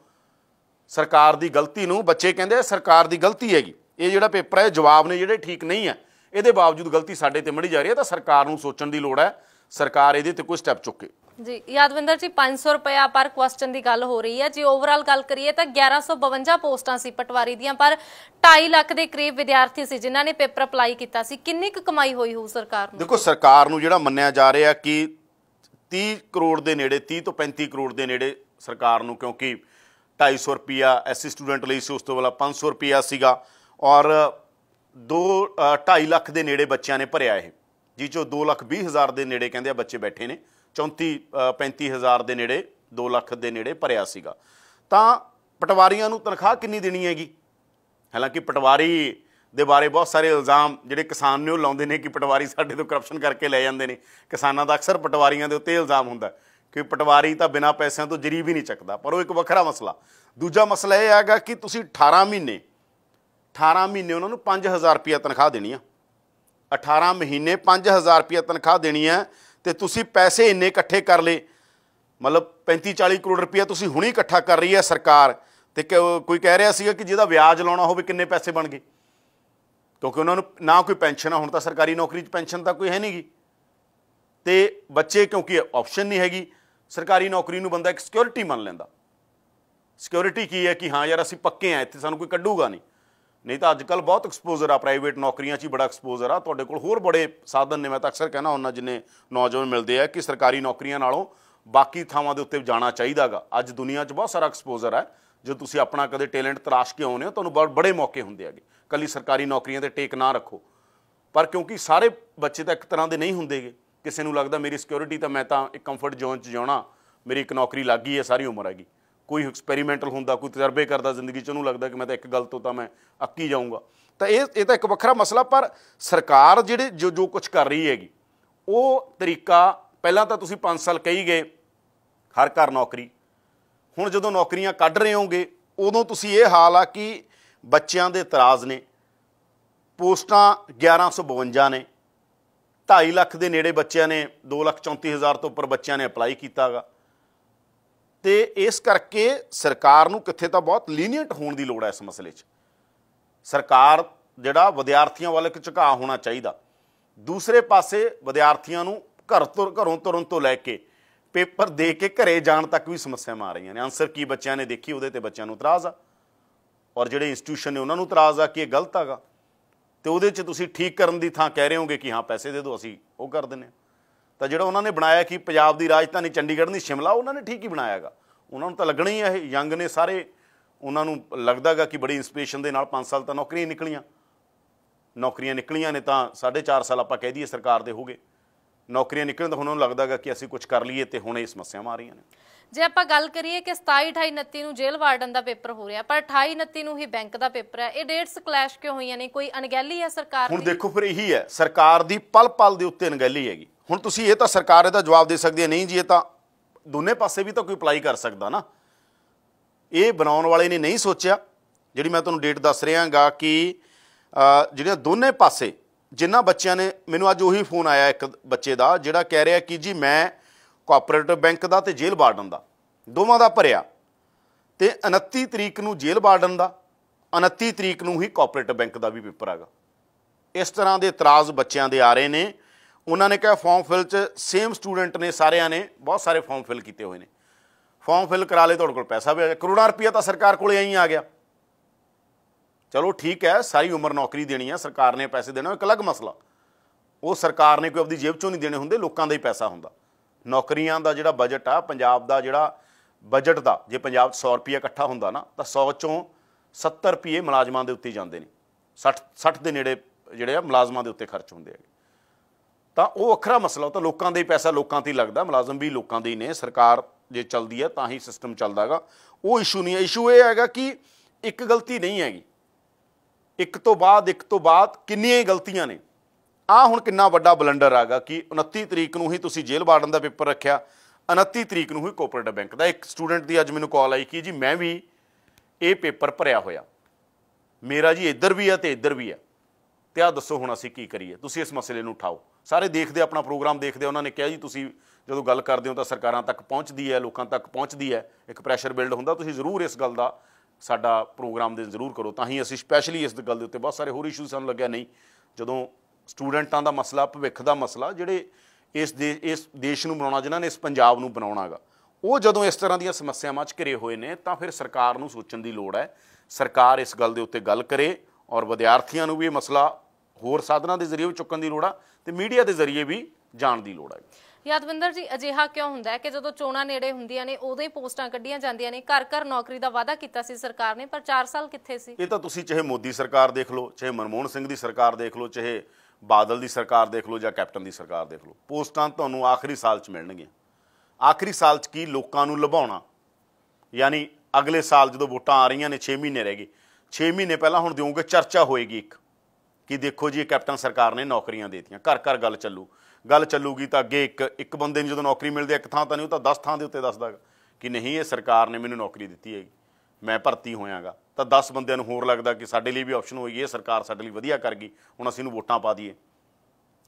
Speaker 1: ਸਰਕਾਰ ਦੀ ਗਲਤੀ ਨੂੰ ਬੱਚੇ ਕਹਿੰਦੇ ਸਰਕਾਰ ਦੀ ਗਲਤੀ ਹੈਗੀ ਇਹ ਜਿਹੜਾ ਪੇਪਰ ਹੈ ਜਵਾਬ ਨੇ ਜਿਹੜੇ ਠੀਕ ਨਹੀਂ ਹੈ ਇਹਦੇ ਬਾਵਜੂਦ ਗਲਤੀ ਸਾਡੇ ਤੇ ਮੜੀ ਜਾ ਰਹੀ ਹੈ ਤਾਂ ਸਰਕਾਰ ਨੂੰ ਸੋਚਣ ਦੀ ਲੋੜ ਹੈ ਸਰਕਾਰ ਇਹਦੇ ਤੇ ਕੋਈ ਸਟੈਪ ਚੁੱਕੇ
Speaker 2: ਜੀ ਯਾਦਵਿੰਦਰ ਜੀ 500 ਰੁਪਏ ਪਰ ਕੁਐਸਚਨ ਦੀ ਗੱਲ ਹੋ ਰਹੀ ਹੈ ਜੇ ਓਵਰਆਲ ਗੱਲ ਕਰੀਏ ਤਾਂ 1152 ਪੋਸਟਾਂ ਸੀ ਪਟਵਾਰੀ ਦੀਆਂ ਪਰ 2.5 ਲੱਖ ਦੇ ਕਰੀਬ ਵਿਦਿਆਰਥੀ ਸੀ ਜਿਨ੍ਹਾਂ ਨੇ ਪੇਪਰ ਅਪਲਾਈ ਕੀਤਾ ਸੀ ਕਿੰਨੀ ਕੁ ਕਮਾਈ ਹੋਈ ਹੋਊ ਸਰਕਾਰ ਨੂੰ ਦੇਖੋ
Speaker 1: ਸਰਕਾਰ ਨੂੰ ਜਿਹੜਾ ਮੰਨਿਆ ਜਾ ਰਿਹਾ ਕਿ 30 ਕਰੋੜ ਦੇ ਨੇੜੇ 30 ਤੋਂ 35 ਕਰੋੜ ਦੇ ਨੇੜੇ ਸਰਕਾਰ ਨੂੰ ਕਿਉਂਕਿ 250 ਰੁਪਿਆ ਐਸਸੀ ਸਟੂਡੈਂਟ ਲਈ ਸੀ ਉਸ ਤੋਂ ਵਾਲਾ 500 ਰੁਪਿਆ ਸੀਗਾ ਔਰ 2 2.5 ਲੱਖ ਦੇ ਨੇੜੇ ਬੱਚਿਆਂ ਨੇ ਭਰਿਆ ਇਹ ਜੀ ਜੋ 2 ਲੱਖ 20 ਹਜ਼ਾਰ ਦੇ ਨੇੜੇ ਕਹਿੰਦੇ ਆ ਬੱਚੇ ਬੈਠੇ ਨੇ 34 35 ਹਜ਼ਾਰ ਦੇ ਨੇੜੇ 2 ਲੱਖ ਦੇ ਨੇੜੇ ਭਰਿਆ ਸੀਗਾ ਤਾਂ ਪਟਵਾਰੀਆਂ ਨੂੰ ਤਨਖਾਹ ਕਿੰਨੀ ਦੇਣੀ ਹੈਗੀ ਹਾਲਾਂਕਿ ਪਟਵਾਰੀ ਦੇ ਬਾਰੇ ਬਹੁਤ ਸਾਰੇ ਇਲਜ਼ਾਮ ਜਿਹੜੇ ਕਿਸਾਨ ਨੇ ਉਹ ਲਾਉਂਦੇ ਨੇ ਕਿ ਪਟਵਾਰੀ ਸਾਡੇ ਤੋਂ ਕਰਪਸ਼ਨ ਕਰਕੇ ਲੈ ਜਾਂਦੇ ਨੇ ਕਿਸਾਨਾਂ ਦਾ ਅਕਸਰ ਪਟਵਾਰੀਆਂ ਦੇ ਉੱਤੇ ਇਲਜ਼ਾਮ ਹੁੰਦਾ ਕਿ ਪਟਵਾਰੀ ਤਾਂ ਬਿਨਾਂ ਪੈਸਿਆਂ ਤੋਂ ਜਰੀ ਵੀ ਨਹੀਂ ਚੱਕਦਾ ਪਰ ਉਹ ਇੱਕ ਵੱਖਰਾ ਮਸਲਾ ਦੂਜਾ ਮਸਲਾ ਇਹ ਹੈਗਾ ਕਿ ਤੁਸੀਂ 18 ਮਹੀਨੇ 18 ਮਹੀਨੇ ਉਹਨਾਂ ਨੂੰ 5000 ਰੁਪਏ ਤਨਖਾਹ ਦੇਣੀ ਆ 18 ਮਹੀਨੇ 5000 ਰੁਪਏ ਤਨਖਾਹ ਦੇਣੀ ਆ ਤੇ ਤੁਸੀਂ ਪੈਸੇ ਇੰਨੇ ਇਕੱਠੇ ਕਰ ਲਏ ਮਤਲਬ 35 40 ਕਰੋੜ ਰੁਪਏ ਤੁਸੀਂ ਹੁਣੇ ਇਕੱਠਾ ਕਰ ਰਹੀ ਹੈ ਸਰਕਾਰ ਤੇ ਕੋਈ ਕਹਿ ਰਿਹਾ ਸੀਗਾ ਕਿ ਜਿਹਦਾ ਵਿਆਜ ਲਾਉਣਾ ਹੋਵੇ ਕਿੰਨੇ ਪੈਸੇ ਬਣ ਗਏ ਕਿਉਂਕਿ ਉਹਨਾਂ ਨੂੰ ਨਾ ਕੋਈ ਪੈਨਸ਼ਨ ਆ ਹੁਣ ਤਾਂ ਸਰਕਾਰੀ ਨੌਕਰੀ 'ਚ ਪੈਨਸ਼ਨ ਤਾਂ ਕੋਈ ਹੈ ਨਹੀਂਗੀ ਤੇ ਬੱਚੇ ਕਿਉਂਕਿ ਆਪਸ਼ਨ ਨਹੀਂ ਹੈਗੀ ਸਰਕਾਰੀ ਨੌਕਰੀ ਨੂੰ ਬੰਦਾ ਇੱਕ ਸਿਕਿਉਰਿਟੀ ਮੰਨ ਲੈਂਦਾ ਸਿਕਿਉਰਿਟੀ ਕੀ ਹੈ ਕਿ ਹਾਂ ਯਾਰ ਅਸੀਂ ਪੱਕੇ ਆ ਇੱਥੇ ਸਾਨੂੰ ਕੋਈ ਕੱਢੂਗਾ ਨਹੀਂ ਨਹੀਂ ਤਾਂ ਅੱਜ ਕੱਲ ਬਹੁਤ ਐਕਸਪੋਜ਼ਰ ਆ ਪ੍ਰਾਈਵੇਟ ਨੌਕਰੀਆਂ 'ਚ ਹੀ ਬੜਾ ਐਕਸਪੋਜ਼ਰ ਆ ਤੁਹਾਡੇ ਕੋਲ ਹੋਰ ਬੜੇ ਸਾਧਨ ਨੇ ਮੈਂ ਤਾਂ ਅਕਸਰ ਕਹਿੰਦਾ ਉਹਨਾਂ ਜਿੰਨੇ ਨੌਜਵਾਨ ਮਿਲਦੇ ਆ ਕਿ ਸਰਕਾਰੀ ਨੌਕਰੀਆਂ ਨਾਲੋਂ ਬਾਕੀ ਥਾਵਾਂ ਦੇ ਉੱਤੇ ਜਾਣਾ ਚਾਹੀਦਾਗਾ ਅੱਜ ਦੁਨੀਆ 'ਚ ਬਹੁਤ ਸਾਰਾ ਐਕਸਪੋਜ਼ਰ ਆ ਜੇ ਤੁਸੀਂ ਆਪਣਾ ਕਦੇ ਟੈਲੈਂਟ ਤਰਾਸ਼ ਕੇ ਆਉਨੇ ਹੋ ਤੁਹਾਨੂੰ ਬੜੇ ਮੌਕੇ ਹੁੰਦੇ ਆਗੇ ਕੱਲੀ ਸਰਕਾਰੀ ਨੌਕਰੀਆਂ ਤੇ ਟੇਕ ਨਾ ਰੱਖੋ ਪਰ ਕਿਉਂਕਿ ਸਾਰੇ ਬੱਚੇ ਤਾਂ ਇੱਕ ਤਰ੍ਹਾਂ ਦੇ ਨਹੀਂ ਹੁੰਦੇਗੇ ਕਿਸੇ ਨੂੰ ਲੱਗਦਾ ਮੇਰੀ ਸਿਕਿਉਰਿਟੀ ਤਾਂ ਮੈਂ ਤਾਂ ਇੱਕ ਕੰਫਰਟ ਜ਼ੋਨ 'ਚ ਜਾਣਾ ਮੇਰੀ ਇੱਕ ਨੌਕਰੀ ਲੱਗ ਗਈ ਹੈ ਸਾਰੀ ਉਮਰ ਹੈਗੀ ਕੋਈ ਐਕਸਪੈਰੀਮੈਂਟਲ ਹੁੰਦਾ ਕੋਈ ਤਜਰਬੇ ਕਰਦਾ ਜ਼ਿੰਦਗੀ 'ਚ ਉਹਨੂੰ ਲੱਗਦਾ ਕਿ ਮੈਂ ਤਾਂ ਇੱਕ ਗੱਲ ਤੋਂ ਤਾਂ ਮੈਂ ਅੱਕੀ ਜਾਊਂਗਾ ਤਾਂ ਇਹ ਇਹ ਤਾਂ ਇੱਕ ਵੱਖਰਾ ਮਸਲਾ ਪਰ ਸਰਕਾਰ ਜਿਹੜੇ ਜੋ ਜੋ ਕੁਝ ਕਰ ਰਹੀ ਹੈਗੀ ਉਹ ਤਰੀਕਾ ਪਹਿਲਾਂ ਤਾਂ ਤੁਸੀਂ 5 ਸਾਲ ਕਹੀ ਗਏ ਹਰ ਘਰ ਨੌਕਰੀ ਹੁਣ ਜਦੋਂ ਨੌਕਰੀਆਂ ਕੱਢ ਰਹੇ ਹੋਗੇ ਉਦੋਂ ਤੁਸੀਂ ਇਹ ਹਾਲ ਆ ਕਿ ਬੱਚਿਆਂ ਦੇ ਇਤਰਾਜ਼ ਨੇ ਪੋਸਟਾਂ 1152 ਨੇ 2.5 ਲੱਖ ਦੇ ਨੇੜੇ ਬੱਚਿਆਂ ਨੇ 2,34,000 ਤੋਂ ਉੱਪਰ ਬੱਚਿਆਂ ਨੇ ਅਪਲਾਈ ਕੀਤਾਗਾ ਤੇ ਇਸ ਕਰਕੇ ਸਰਕਾਰ ਨੂੰ ਕਿੱਥੇ ਤਾਂ ਬਹੁਤ ਲੀਨੀਅੰਟ ਹੋਣ ਦੀ ਲੋੜ ਹੈ ਇਸ ਮਸਲੇ 'ਚ ਸਰਕਾਰ ਜਿਹੜਾ ਵਿਦਿਆਰਥੀਆਂ ਵੱਲ ਇੱਕ ਝੁਕਾਅ ਹੋਣਾ ਚਾਹੀਦਾ ਦੂਸਰੇ ਪਾਸੇ ਵਿਦਿਆਰਥੀਆਂ ਨੂੰ ਘਰ ਤੋਂ ਘਰੋਂ ਤੁਰਨ ਤੋਂ ਲੈ ਕੇ ਪੇਪਰ ਦੇ ਕੇ ਘਰੇ ਜਾਣ ਤੱਕ ਵੀ ਸਮੱਸਿਆਵਾਂ ਆ ਰਹੀਆਂ ਨੇ ਆਨਸਰ ਕੀ ਬੱਚਿਆਂ ਨੇ ਦੇਖੀ ਉਹਦੇ ਤੇ ਬੱਚਿਆਂ ਨੂੰ ਇਤਰਾਜ਼ ਆ ਔਰ ਜਿਹੜੇ ਇੰਸਟੀਟਿਊਸ਼ਨ ਨੇ ਉਹਨਾਂ ਨੂੰ ਇਤਰਾਜ਼ ਆ ਕਿ ਇਹ ਗਲਤ ਹੈਗਾ ਤੇ ਉਹਦੇ 'ਚ ਤੁਸੀਂ ਠੀਕ ਕਰਨ ਦੀ ਥਾਂ ਕਹਿ ਰਹੇ ਹੋਗੇ ਕਿ ਹਾਂ ਪੈਸੇ ਦੇ ਦਿਓ ਅਸੀਂ ਉਹ ਕਰ ਦਿੰਨੇ ਤਾਂ ਜਿਹੜਾ ਉਹਨਾਂ ਨੇ ਬਣਾਇਆ ਕਿ ਪੰਜਾਬ ਦੀ ਰਾਜਧਾਨੀ ਚੰਡੀਗੜ੍ਹ ਨਹੀਂ ਸ਼ਿਮਲਾ ਉਹਨਾਂ ਨੇ ਠੀਕ ਹੀ ਬਣਾਇਆਗਾ ਉਹਨਾਂ ਨੂੰ ਤਾਂ ਲੱਗਣਾ ਹੀ ਇਹ ਯੰਗ ਨੇ ਸਾਰੇ ਉਹਨਾਂ ਨੂੰ ਲੱਗਦਾਗਾ ਕਿ ਬੜੀ ਇਨਸਪੀਰੇਸ਼ਨ ਦੇ ਨਾਲ 5 ਸਾਲ ਤਾਂ ਨੌਕਰੀਆਂ ਨਿਕਲੀਆਂ ਨੌਕਰੀਆਂ ਨਿਕਲੀਆਂ ਨੇ ਤਾਂ 4.5 ਸਾਲ ਆਪਾਂ ਕਹਿ ਦਈਏ ਸਰਕਾਰ ਦੇ ਹੋਗੇ ਨੌਕਰੀਆਂ ਨਿਕਲਣ ਤਾਂ ਹੁਣ ਉਹਨੂੰ ਲੱਗਦਾਗਾ ਕਿ ਅਸੀਂ ਕੁਝ ਕਰ ਲਈਏ ਤੇ ਹੁਣ ਇਹ ਸਮੱਸਿਆਵਾਂ ਆ ਰਹੀਆਂ ਨੇ
Speaker 2: ਜੇ ਆਪਾਂ ਗੱਲ ਕਰੀਏ ਕਿ 27 28 29 ਨੂੰ ਜੇਲ੍ਹ ਵਾਰਡਨ ਦਾ ਪੇਪਰ ਹੋ ਰਿਹਾ ਪਰ 28 29 ਨੂੰ ਹੀ ਬੈਂਕ ਦਾ ਪੇਪਰ ਹੈ ਇਹ ਡੇਟਸ ਕਲੈਸ਼ ਕਿਉਂ ਹੋਈਆਂ ਨੇ ਕੋਈ ਅਣਗਹਿਲੀ ਹੈ ਸਰਕਾਰ ਦੀ ਹੁਣ
Speaker 1: ਦੇਖੋ ਫਿਰ ਇਹੀ ਹੈ ਸਰਕਾਰ ਦੀ ਪਲ ਪਲ ਦੇ ਉੱਤੇ ਅਣਗਹਿਲੀ ਹੈਗੀ ਹੁਣ ਤੁਸੀਂ ਇਹ ਤਾਂ ਸਰਕਾਰ ਇਹਦਾ ਜਵਾਬ ਦੇ ਸਕਦੀ ਹੈ ਨਹੀਂ ਜੀ ਇਹ ਤਾਂ ਦੋਨੇ ਪਾਸੇ ਵੀ ਤਾਂ ਕੋਈ ਅਪਲਾਈ ਕਰ ਸਕਦਾ ਨਾ ਇਹ ਬਣਾਉਣ ਵਾਲੇ ਨੇ ਨਹੀਂ ਸੋਚਿਆ ਜਿਹੜੀ ਮੈਂ ਤੁਹਾਨੂੰ ਡੇਟ ਦੱਸ ਰਿਹਾਗਾ ਕਿ ਜਿਹੜੀਆਂ ਦੋਨੇ ਪਾਸੇ ਜਿਨ੍ਹਾਂ ਬੱਚਿਆਂ ਨੇ ਮੈਨੂੰ ਅੱਜ ਉਹੀ ਫੋਨ ਆਇਆ ਇੱਕ ਬੱਚੇ ਦਾ ਜਿਹੜਾ ਕਹਿ ਰਿਹਾ ਕਿ ਜੀ ਮੈਂ ਕੋਆਪਰੇਟਿਵ ਬੈਂਕ ਦਾ ਤੇ ਜੇਲ੍ਹ ਵਾਰਡਨ ਦਾ ਦੋਵਾਂ ਦਾ ਭਰਿਆ ਤੇ 29 ਤਰੀਕ ਨੂੰ ਜੇਲ੍ਹ ਵਾਰਡਨ ਦਾ 29 ਤਰੀਕ ਨੂੰ ਹੀ ਕੋਆਪਰੇਟਿਵ ਬੈਂਕ ਦਾ ਵੀ ਪੇਪਰ ਆਗਾ ਇਸ ਤਰ੍ਹਾਂ ਦੇ ਇਤਰਾਜ਼ ਬੱਚਿਆਂ ਦੇ ਆ ਰਹੇ ਨੇ ਉਹਨਾਂ ਨੇ ਕਿਹਾ ਫਾਰਮ ਫਿਲ ਚ ਸੇਮ ਸਟੂਡੈਂਟ ਨੇ ਸਾਰਿਆਂ ਨੇ ਬਹੁਤ ਸਾਰੇ ਫਾਰਮ ਫਿਲ ਕੀਤੇ ਹੋਏ ਨੇ ਫਾਰਮ ਫਿਲ ਕਰਾ ਲਏ ਤੁਹਾਡੇ ਕੋਲ ਪੈਸਾ ਵੀ ਆ ਕਰੋੜਾਂ ਰੁਪਈਆ ਤਾਂ ਸਰਕਾਰ ਕੋਲੇ ਐਂ ਹੀ ਆ ਗਿਆ ਚਲੋ ਠੀਕ ਹੈ ਸਾਰੀ ਉਮਰ ਨੌਕਰੀ ਦੇਣੀ ਆ ਸਰਕਾਰ ਨੇ ਪੈਸੇ ਦੇਣਾ ਇੱਕ ਅਲੱਗ ਮਸਲਾ ਉਹ ਸਰਕਾਰ ਨੇ ਕੋਈ ਆਪਣੀ ਜੇਬ ਚੋਂ ਨਹੀਂ ਦੇਣੇ ਹੁੰਦੇ ਲੋਕਾਂ ਦਾ ਹੀ ਪੈਸਾ ਹੁੰਦਾ ਨੌਕਰੀਆਂ ਦਾ ਜਿਹੜਾ ਬਜਟ ਆ ਪੰਜਾਬ ਦਾ ਜਿਹੜਾ ਬਜਟ ਦਾ ਜੇ ਪੰਜਾਬ 100 ਰੁਪਏ ਇਕੱਠਾ ਹੁੰਦਾ ਨਾ ਤਾਂ 100 ਚੋਂ 70 ਰੁਪਏ ਮੁਲਾਜ਼ਮਾਂ ਦੇ ਉੱਤੇ ਜਾਂਦੇ ਨੇ 60 60 ਦੇ ਨੇੜੇ ਜਿਹੜੇ ਆ ਮੁਲਾਜ਼ਮਾਂ ਦੇ ਉੱਤੇ ਖਰਚ ਹੁੰਦੇ ਆ ਤਾਂ ਉਹ ਵੱਖਰਾ ਮਸਲਾ ਉਹ ਤਾਂ ਲੋਕਾਂ ਦੇ ਹੀ ਪੈਸਾ ਲੋਕਾਂ ਤੇ ਹੀ ਲੱਗਦਾ ਮੁਲਾਜ਼ਮ ਵੀ ਲੋਕਾਂ ਦੇ ਹੀ ਨੇ ਸਰਕਾਰ ਜੇ ਚੱਲਦੀ ਹੈ ਤਾਂ ਹੀ ਸਿਸਟਮ ਚੱਲਦਾਗਾ ਉਹ ਇਸ਼ੂ ਨਹੀਂ ਹੈ ਇਸ਼ੂ ਇਹ ਹੈਗਾ ਕਿ ਇੱਕ ਗਲਤੀ ਨਹੀਂ ਹੈਗੀ ਇੱਕ ਤੋਂ ਬਾਅਦ ਇੱਕ ਤੋਂ ਬਾਅਦ ਕਿੰਨੀਆਂ ਹੀ ਗਲਤੀਆਂ ਨੇ ਆ ਹੁਣ ਕਿੰਨਾ ਵੱਡਾ ਬਲੰਡਰ ਆਗਾ ਕਿ 29 ਤਰੀਕ ਨੂੰ ਹੀ ਤੁਸੀਂ ਜੇਲ੍ਹ ਬਾਰਡਨ ਦਾ ਪੇਪਰ ਰੱਖਿਆ 29 ਤਰੀਕ ਨੂੰ ਹੀ ਕੋਆਪਰੇਟਿਵ ਬੈਂਕ ਦਾ ਇੱਕ ਸਟੂਡੈਂਟ ਦੀ ਅੱਜ ਮੈਨੂੰ ਕਾਲ ਆਈ ਕਿ ਜੀ ਮੈਂ ਵੀ ਇਹ ਪੇਪਰ ਭਰਿਆ ਹੋਇਆ ਮੇਰਾ ਜੀ ਇੱਧਰ ਵੀ ਆ ਤੇ ਇੱਧਰ ਵੀ ਆ ਤੇ ਆ ਦੱਸੋ ਹੁਣ ਅਸੀਂ ਕੀ ਕਰੀਏ ਤੁਸੀਂ ਇਸ ਮਸਲੇ ਨੂੰ ਉਠਾਓ ਸਾਰੇ ਦੇਖਦੇ ਆਪਣਾ ਪ੍ਰੋਗਰਾਮ ਦੇਖਦੇ ਉਹਨਾਂ ਨੇ ਕਿਹਾ ਜੀ ਤੁਸੀਂ ਜਦੋਂ ਗੱਲ ਕਰਦੇ ਹੋ ਤਾਂ ਸਰਕਾਰਾਂ ਤੱਕ ਪਹੁੰਚਦੀ ਹੈ ਲੋਕਾਂ ਤੱਕ ਪਹੁੰਚਦੀ ਹੈ ਇੱਕ ਪ੍ਰੈਸ਼ਰ ਬਿਲਡ ਹੁੰਦਾ ਤੁਸੀਂ ਜ਼ਰੂਰ ਇਸ ਗੱਲ ਦਾ ਸਾਡਾ ਪ੍ਰੋਗਰਾਮ ਦੇ ਜ਼ਰੂਰ ਕਰੋ ਤਾਂ ਹੀ ਅਸੀਂ ਸਪੈਸ਼ਲੀ ਇਸ ਗੱਲ ਦੇ ਉੱਤੇ ਬਹੁਤ ਸਾਰੇ ਹੋਰ ਇਸ਼ੂ ਸਾਨੂੰ ਲੱਗਿਆ ਨਹੀਂ ਜਦੋਂ ਸਟੂਡੈਂਟਾਂ ਦਾ ਮਸਲਾ ਭਵਿੱਖ ਦਾ ਮਸਲਾ ਜਿਹੜੇ ਇਸ ਦੇ ਇਸ ਦੇਸ਼ ਨੂੰ ਬਣਾਉਣਾ ਜਿਨ੍ਹਾਂ ਨੇ ਇਸ ਪੰਜਾਬ ਨੂੰ ਬਣਾਉਣਾਗਾ ਉਹ ਜਦੋਂ ਇਸ ਤਰ੍ਹਾਂ ਦੀਆਂ ਸਮੱਸਿਆਵਾਂ 'ਚ ਘਿਰੇ ਹੋਏ ਨੇ ਤਾਂ ਫਿਰ ਸਰਕਾਰ ਨੂੰ ਸੋਚਣ ਦੀ ਲੋੜ ਹੈ ਸਰਕਾਰ ਇਸ ਗੱਲ ਦੇ ਉੱਤੇ ਗੱਲ ਕਰੇ ਔਰ ਵਿਦਿਆਰਥੀਆਂ ਨੂੰ ਵੀ ਇਹ ਮਸਲਾ ਹੋਰ ਸਾਧਨਾਂ ਦੇ ਜ਼ਰੀਏ ਚੁੱਕਣ ਦੀ ਲੋੜ ਆ ਤੇ ਮੀਡੀਆ ਦੇ ਜ਼ਰੀਏ ਵੀ ਜਾਣ ਦੀ ਲੋੜ ਹੈ
Speaker 2: ਯਾਦਵਿੰਦਰ ਜੀ ਅਜਿਹਾ ਕਿਉਂ ਹੁੰਦਾ ਹੈ ਕਿ ਜਦੋਂ ਚੋਣਾਂ ਨੇੜੇ ਹੁੰਦੀਆਂ ਨੇ ਉਦੋਂ ਹੀ ਪੋਸਟਾਂ ਕੱਢੀਆਂ ਜਾਂਦੀਆਂ ਨੇ ਘਰ ਘਰ ਨੌਕਰੀ ਦਾ ਵਾਅਦਾ ਕੀਤਾ ਸੀ ਸਰਕਾਰ ਨੇ ਪਰ 4 ਸਾਲ ਕਿੱਥੇ ਸੀ ਇਹ
Speaker 1: ਤਾਂ ਤੁਸੀਂ ਚਾਹੇ ਮੋਦੀ ਸਰਕਾਰ ਦੇਖ ਲਓ ਚਾਹੇ ਮਨਮੋਹਨ ਸਿੰਘ ਦੀ ਸਰਕਾਰ ਦੇਖ ਲਓ ਚਾਹੇ ਬਾਦਲ ਦੀ ਸਰਕਾਰ ਦੇਖ ਲਓ ਜਾਂ ਕੈਪਟਨ ਦੀ ਸਰਕਾਰ ਦੇਖ ਲਓ ਪੋਸਟਾਂ ਤੁਹਾਨੂੰ ਆਖਰੀ ਸਾਲ 'ਚ ਮਿਲਣਗੀਆਂ ਆਖਰੀ ਸਾਲ 'ਚ ਕੀ ਲੋਕਾਂ ਨੂੰ ਲੁਭਾਉਣਾ ਯਾਨੀ ਅਗਲੇ ਸਾਲ ਜਦੋਂ ਵੋਟਾਂ ਆ ਰਹੀਆਂ ਨੇ 6 ਮਹੀਨੇ ਰਹਿ ਗਏ 6 ਮਹੀਨੇ ਪਹਿਲਾਂ ਹੁਣ ਦਿਓਗੇ ਚਰਚਾ ਹੋਏਗੀ ਇੱਕ ਕਿ ਦੇਖੋ ਜੀ ਕੈਪਟਨ ਸਰਕਾਰ ਨੇ ਨੌਕਰੀਆਂ ਦੇਤੀਆਂ ਘਰ ਘਰ ਗੱਲ ਚੱਲੂ ਗੱਲ ਚੱਲੂਗੀ ਤਾਂ ਅੱਗੇ ਇੱਕ ਇੱਕ ਬੰਦੇ ਨੂੰ ਜਦੋਂ ਨੌਕਰੀ ਮਿਲਦੀ ਇੱਕ ਥਾਂ ਤਾਂ ਨਹੀਂ ਉਹ ਤਾਂ 10 ਥਾਂ ਦੇ ਉੱਤੇ ਦੱਸਦਾ ਕਿ ਨਹੀਂ ਇਹ ਸਰਕਾਰ ਨੇ ਮੈਨੂੰ ਨੌਕਰੀ ਦਿੱਤੀ ਹੈ ਮੈਂ ਭਰਤੀ ਹੋਇਆਗਾ ਤਾਂ 10 ਬੰਦਿਆਂ ਨੂੰ ਹੋਰ ਲੱਗਦਾ ਕਿ ਸਾਡੇ ਲਈ ਵੀ ਆਪਸ਼ਨ ਹੋਈ ਇਹ ਸਰਕਾਰ ਸਾਡੇ ਲਈ ਵਧੀਆ ਕਰ ਗਈ ਹੁਣ ਅਸੀਂ ਨੂੰ ਵੋਟਾਂ ਪਾ ਦਈਏ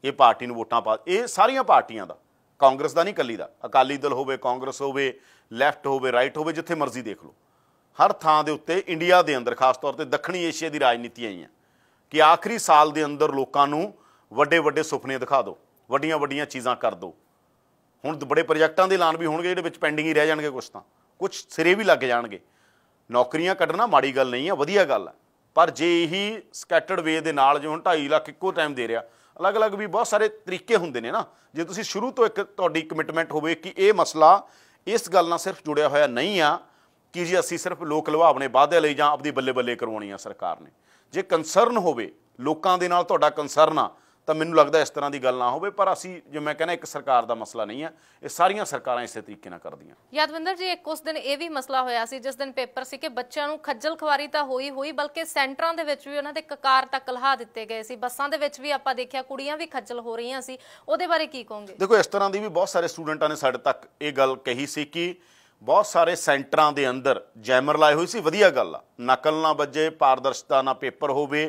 Speaker 1: ਇਹ ਪਾਰਟੀ ਨੂੰ ਵੋਟਾਂ ਪਾ ਇਹ ਸਾਰੀਆਂ ਪਾਰਟੀਆਂ ਦਾ ਕਾਂਗਰਸ ਦਾ ਨਹੀਂ ਕੱਲੀ ਦਾ ਅਕਾਲੀ ਦਲ ਹੋਵੇ ਕਾਂਗਰਸ ਹੋਵੇ ਲੈਫਟ ਹੋਵੇ ਰਾਈਟ ਹੋਵੇ ਜਿੱਥੇ ਮਰਜ਼ੀ ਦੇਖ ਲਓ ਹਰ ਥਾਂ ਦੇ ਉੱਤੇ ਇੰਡੀਆ ਦੇ ਅੰਦਰ ਖਾਸ ਤੌਰ ਤੇ ਦੱਖਣੀ ਏਸ਼ੀਆ ਦੀ ਰਾਜਨੀਤੀ ਆਈਆਂ ਕਿ ਆਖਰੀ ਸਾਲ ਦੇ ਅੰਦਰ ਲੋਕਾਂ ਨੂੰ ਵੱਡੇ ਵੱਡੇ ਸੁਪਨੇ ਦਿਖਾ ਦਿਓ ਵੱਡੀਆਂ ਵੱਡੀਆਂ ਚੀਜ਼ਾਂ ਕਰ ਦੋ ਹੁਣ ਬੜੇ ਪ੍ਰੋਜੈਕਟਾਂ ਦੇ ਐਲਾਨ ਵੀ ਹੋਣਗੇ ਜਿਹੜੇ ਵਿੱਚ ਪੈਂਡਿੰਗ ਹੀ ਰਹਿ ਜਾਣਗੇ ਕੁਝ ਤਾਂ ਕੁਝ ਸਿਰੇ ਵੀ ਲੱਗ ਜਾਣਗੇ ਨੌਕਰੀਆਂ ਕੱਢਣਾ ਮਾੜੀ ਗੱਲ ਨਹੀਂ ਆ ਵਧੀਆ ਗੱਲ ਆ ਪਰ ਜੇ ਇਹੀ ਸਕੈਟਰਡ ਵੇ ਦੇ ਨਾਲ ਜੋ 2.5 ਲੱਖ ਇੱਕੋ ਟਾਈਮ ਦੇ ਰਿਹਾ ਅਲੱਗ-ਅਲੱਗ ਵੀ ਬਹੁਤ ਸਾਰੇ ਤਰੀਕੇ ਹੁੰਦੇ ਨੇ ਨਾ ਜੇ ਤੁਸੀਂ ਸ਼ੁਰੂ ਤੋਂ ਇੱਕ ਤੁਹਾਡੀ ਕਮਿਟਮੈਂਟ ਹੋਵੇ ਕਿ ਇਹ ਮਸਲਾ ਇਸ ਗੱਲ ਨਾਲ ਸਿਰਫ ਜੁੜਿਆ ਹੋਇਆ ਨਹੀਂ ਆ ਕਿ ਜੀ ਅਸੀਂ ਸਿਰਫ ਲੋਕ ਲੁਭਾਵਣੇ ਵਾਅਦੇ ਲਈ ਜਾਂ ਆਪਦੀ ਬੱਲੇ-ਬੱਲੇ ਕਰਵਾਉਣੀ ਆ ਸਰਕਾਰ ਨੇ ਜੇ ਕੰਸਰਨ ਹੋਵੇ ਲੋਕਾਂ ਦੇ ਨਾਲ ਤੁਹਾਡਾ ਕੰਸਰਨ ਆ ਤਾਂ ਮੈਨੂੰ ਲੱਗਦਾ ਇਸ ਤਰ੍ਹਾਂ ਦੀ ਗੱਲ ਨਾ ਹੋਵੇ ਪਰ ਅਸੀਂ ਜੋ ਮੈਂ ਕਹਿੰਦਾ ਇੱਕ ਸਰਕਾਰ ਦਾ ਮਸਲਾ ਨਹੀਂ ਹੈ ਇਹ ਸਾਰੀਆਂ ਸਰਕਾਰਾਂ ਇਸੇ ਤਰੀਕੇ ਨਾਲ ਕਰਦੀਆਂ
Speaker 2: ਯਾਦਵਿੰਦਰ ਜੀ ਇੱਕ ਉਸ ਦਿਨ ਇਹ ਵੀ ਮਸਲਾ ਹੋਇਆ ਸੀ ਜਿਸ ਦਿਨ ਪੇਪਰ ਸੀ ਕਿ ਬੱਚਿਆਂ ਨੂੰ ਖੱਜਲ ਖਵਾਰੀ ਤਾਂ ਹੋਈ ਹੋਈ ਬਲਕਿ ਸੈਂਟਰਾਂ ਦੇ ਵਿੱਚ ਵੀ ਉਹਨਾਂ ਦੇ ਕਕਾਰ ਤੱਕ ਲਹਾ ਦਿੱਤੇ ਗਏ ਸੀ ਬੱਸਾਂ ਦੇ ਵਿੱਚ ਵੀ ਆਪਾਂ ਦੇਖਿਆ ਕੁੜੀਆਂ ਵੀ ਖੱਜਲ ਹੋ ਰਹੀਆਂ ਸੀ ਉਹਦੇ ਬਾਰੇ ਕੀ ਕਹੋਗੇ
Speaker 1: ਦੇਖੋ ਇਸ ਤਰ੍ਹਾਂ ਦੀ ਵੀ ਬਹੁਤ ਸਾਰੇ ਸਟੂਡੈਂਟਾਂ ਨੇ ਸਾਡੇ ਤੱਕ ਇਹ ਗੱਲ ਕਹੀ ਸੀ ਕਿ ਬਹੁਤ ਸਾਰੇ ਸੈਂਟਰਾਂ ਦੇ ਅੰਦਰ ਜੈਮਰ ਲਾਏ ਹੋਏ ਸੀ ਵਧੀਆ ਗੱਲ ਆ ਨਕਲ ਨਾ ਵੱਜੇ ਪਾਰਦਰਸ਼ਤਾ ਨਾ ਪੇਪਰ ਹੋਵੇ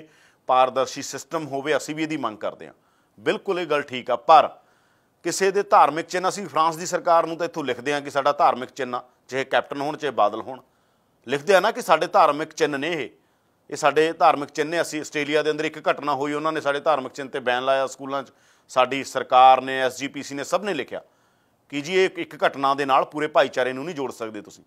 Speaker 1: ਪਾਰਦਰਸ਼ੀ ਸਿਸਟਮ ਹੋਵੇ ਅਸੀਂ ਵੀ ਇਹਦੀ ਮੰਗ ਕਰਦੇ ਹਾਂ ਬਿਲਕੁਲ ਇਹ ਗੱਲ ਠੀਕ ਆ ਪਰ ਕਿਸੇ ਦੇ ਧਾਰਮਿਕ ਚਿੰਨ ਅਸੀਂ ਫਰਾਂਸ ਦੀ ਸਰਕਾਰ ਨੂੰ ਤਾਂ ਇੱਥੋਂ ਲਿਖਦੇ ਹਾਂ ਕਿ ਸਾਡਾ ਧਾਰਮਿਕ ਚਿੰਨ ਚਾਹੇ ਕੈਪਟਨ ਹੋਣ ਚਾਹੇ ਬਾਦਲ ਹੋਣ ਲਿਖਦੇ ਆ ਨਾ ਕਿ ਸਾਡੇ ਧਾਰਮਿਕ ਚਿੰਨ ਨੇ ਇਹ ਇਹ ਸਾਡੇ ਧਾਰਮਿਕ ਚਿੰਨ ਨੇ ਅਸੀਂ ਆਸਟ੍ਰੇਲੀਆ ਦੇ ਅੰਦਰ ਇੱਕ ਘਟਨਾ ਹੋਈ ਉਹਨਾਂ ਨੇ ਸਾਡੇ ਧਾਰਮਿਕ ਚਿੰਨ ਤੇ ਬੈਨ ਲਾਇਆ ਸਕੂਲਾਂ 'ਚ ਸਾਡੀ ਸਰਕਾਰ ਨੇ ਐਸਜੀਪੀਸੀ ਨੇ ਸਭ ਨੇ ਲਿਖਿਆ ਕਿ ਜੀ ਇਹ ਇੱਕ ਘਟਨਾ ਦੇ ਨਾਲ ਪੂਰੇ ਭਾਈਚਾਰੇ ਨੂੰ ਨਹੀਂ ਜੋੜ ਸਕਦੇ ਤੁਸੀਂ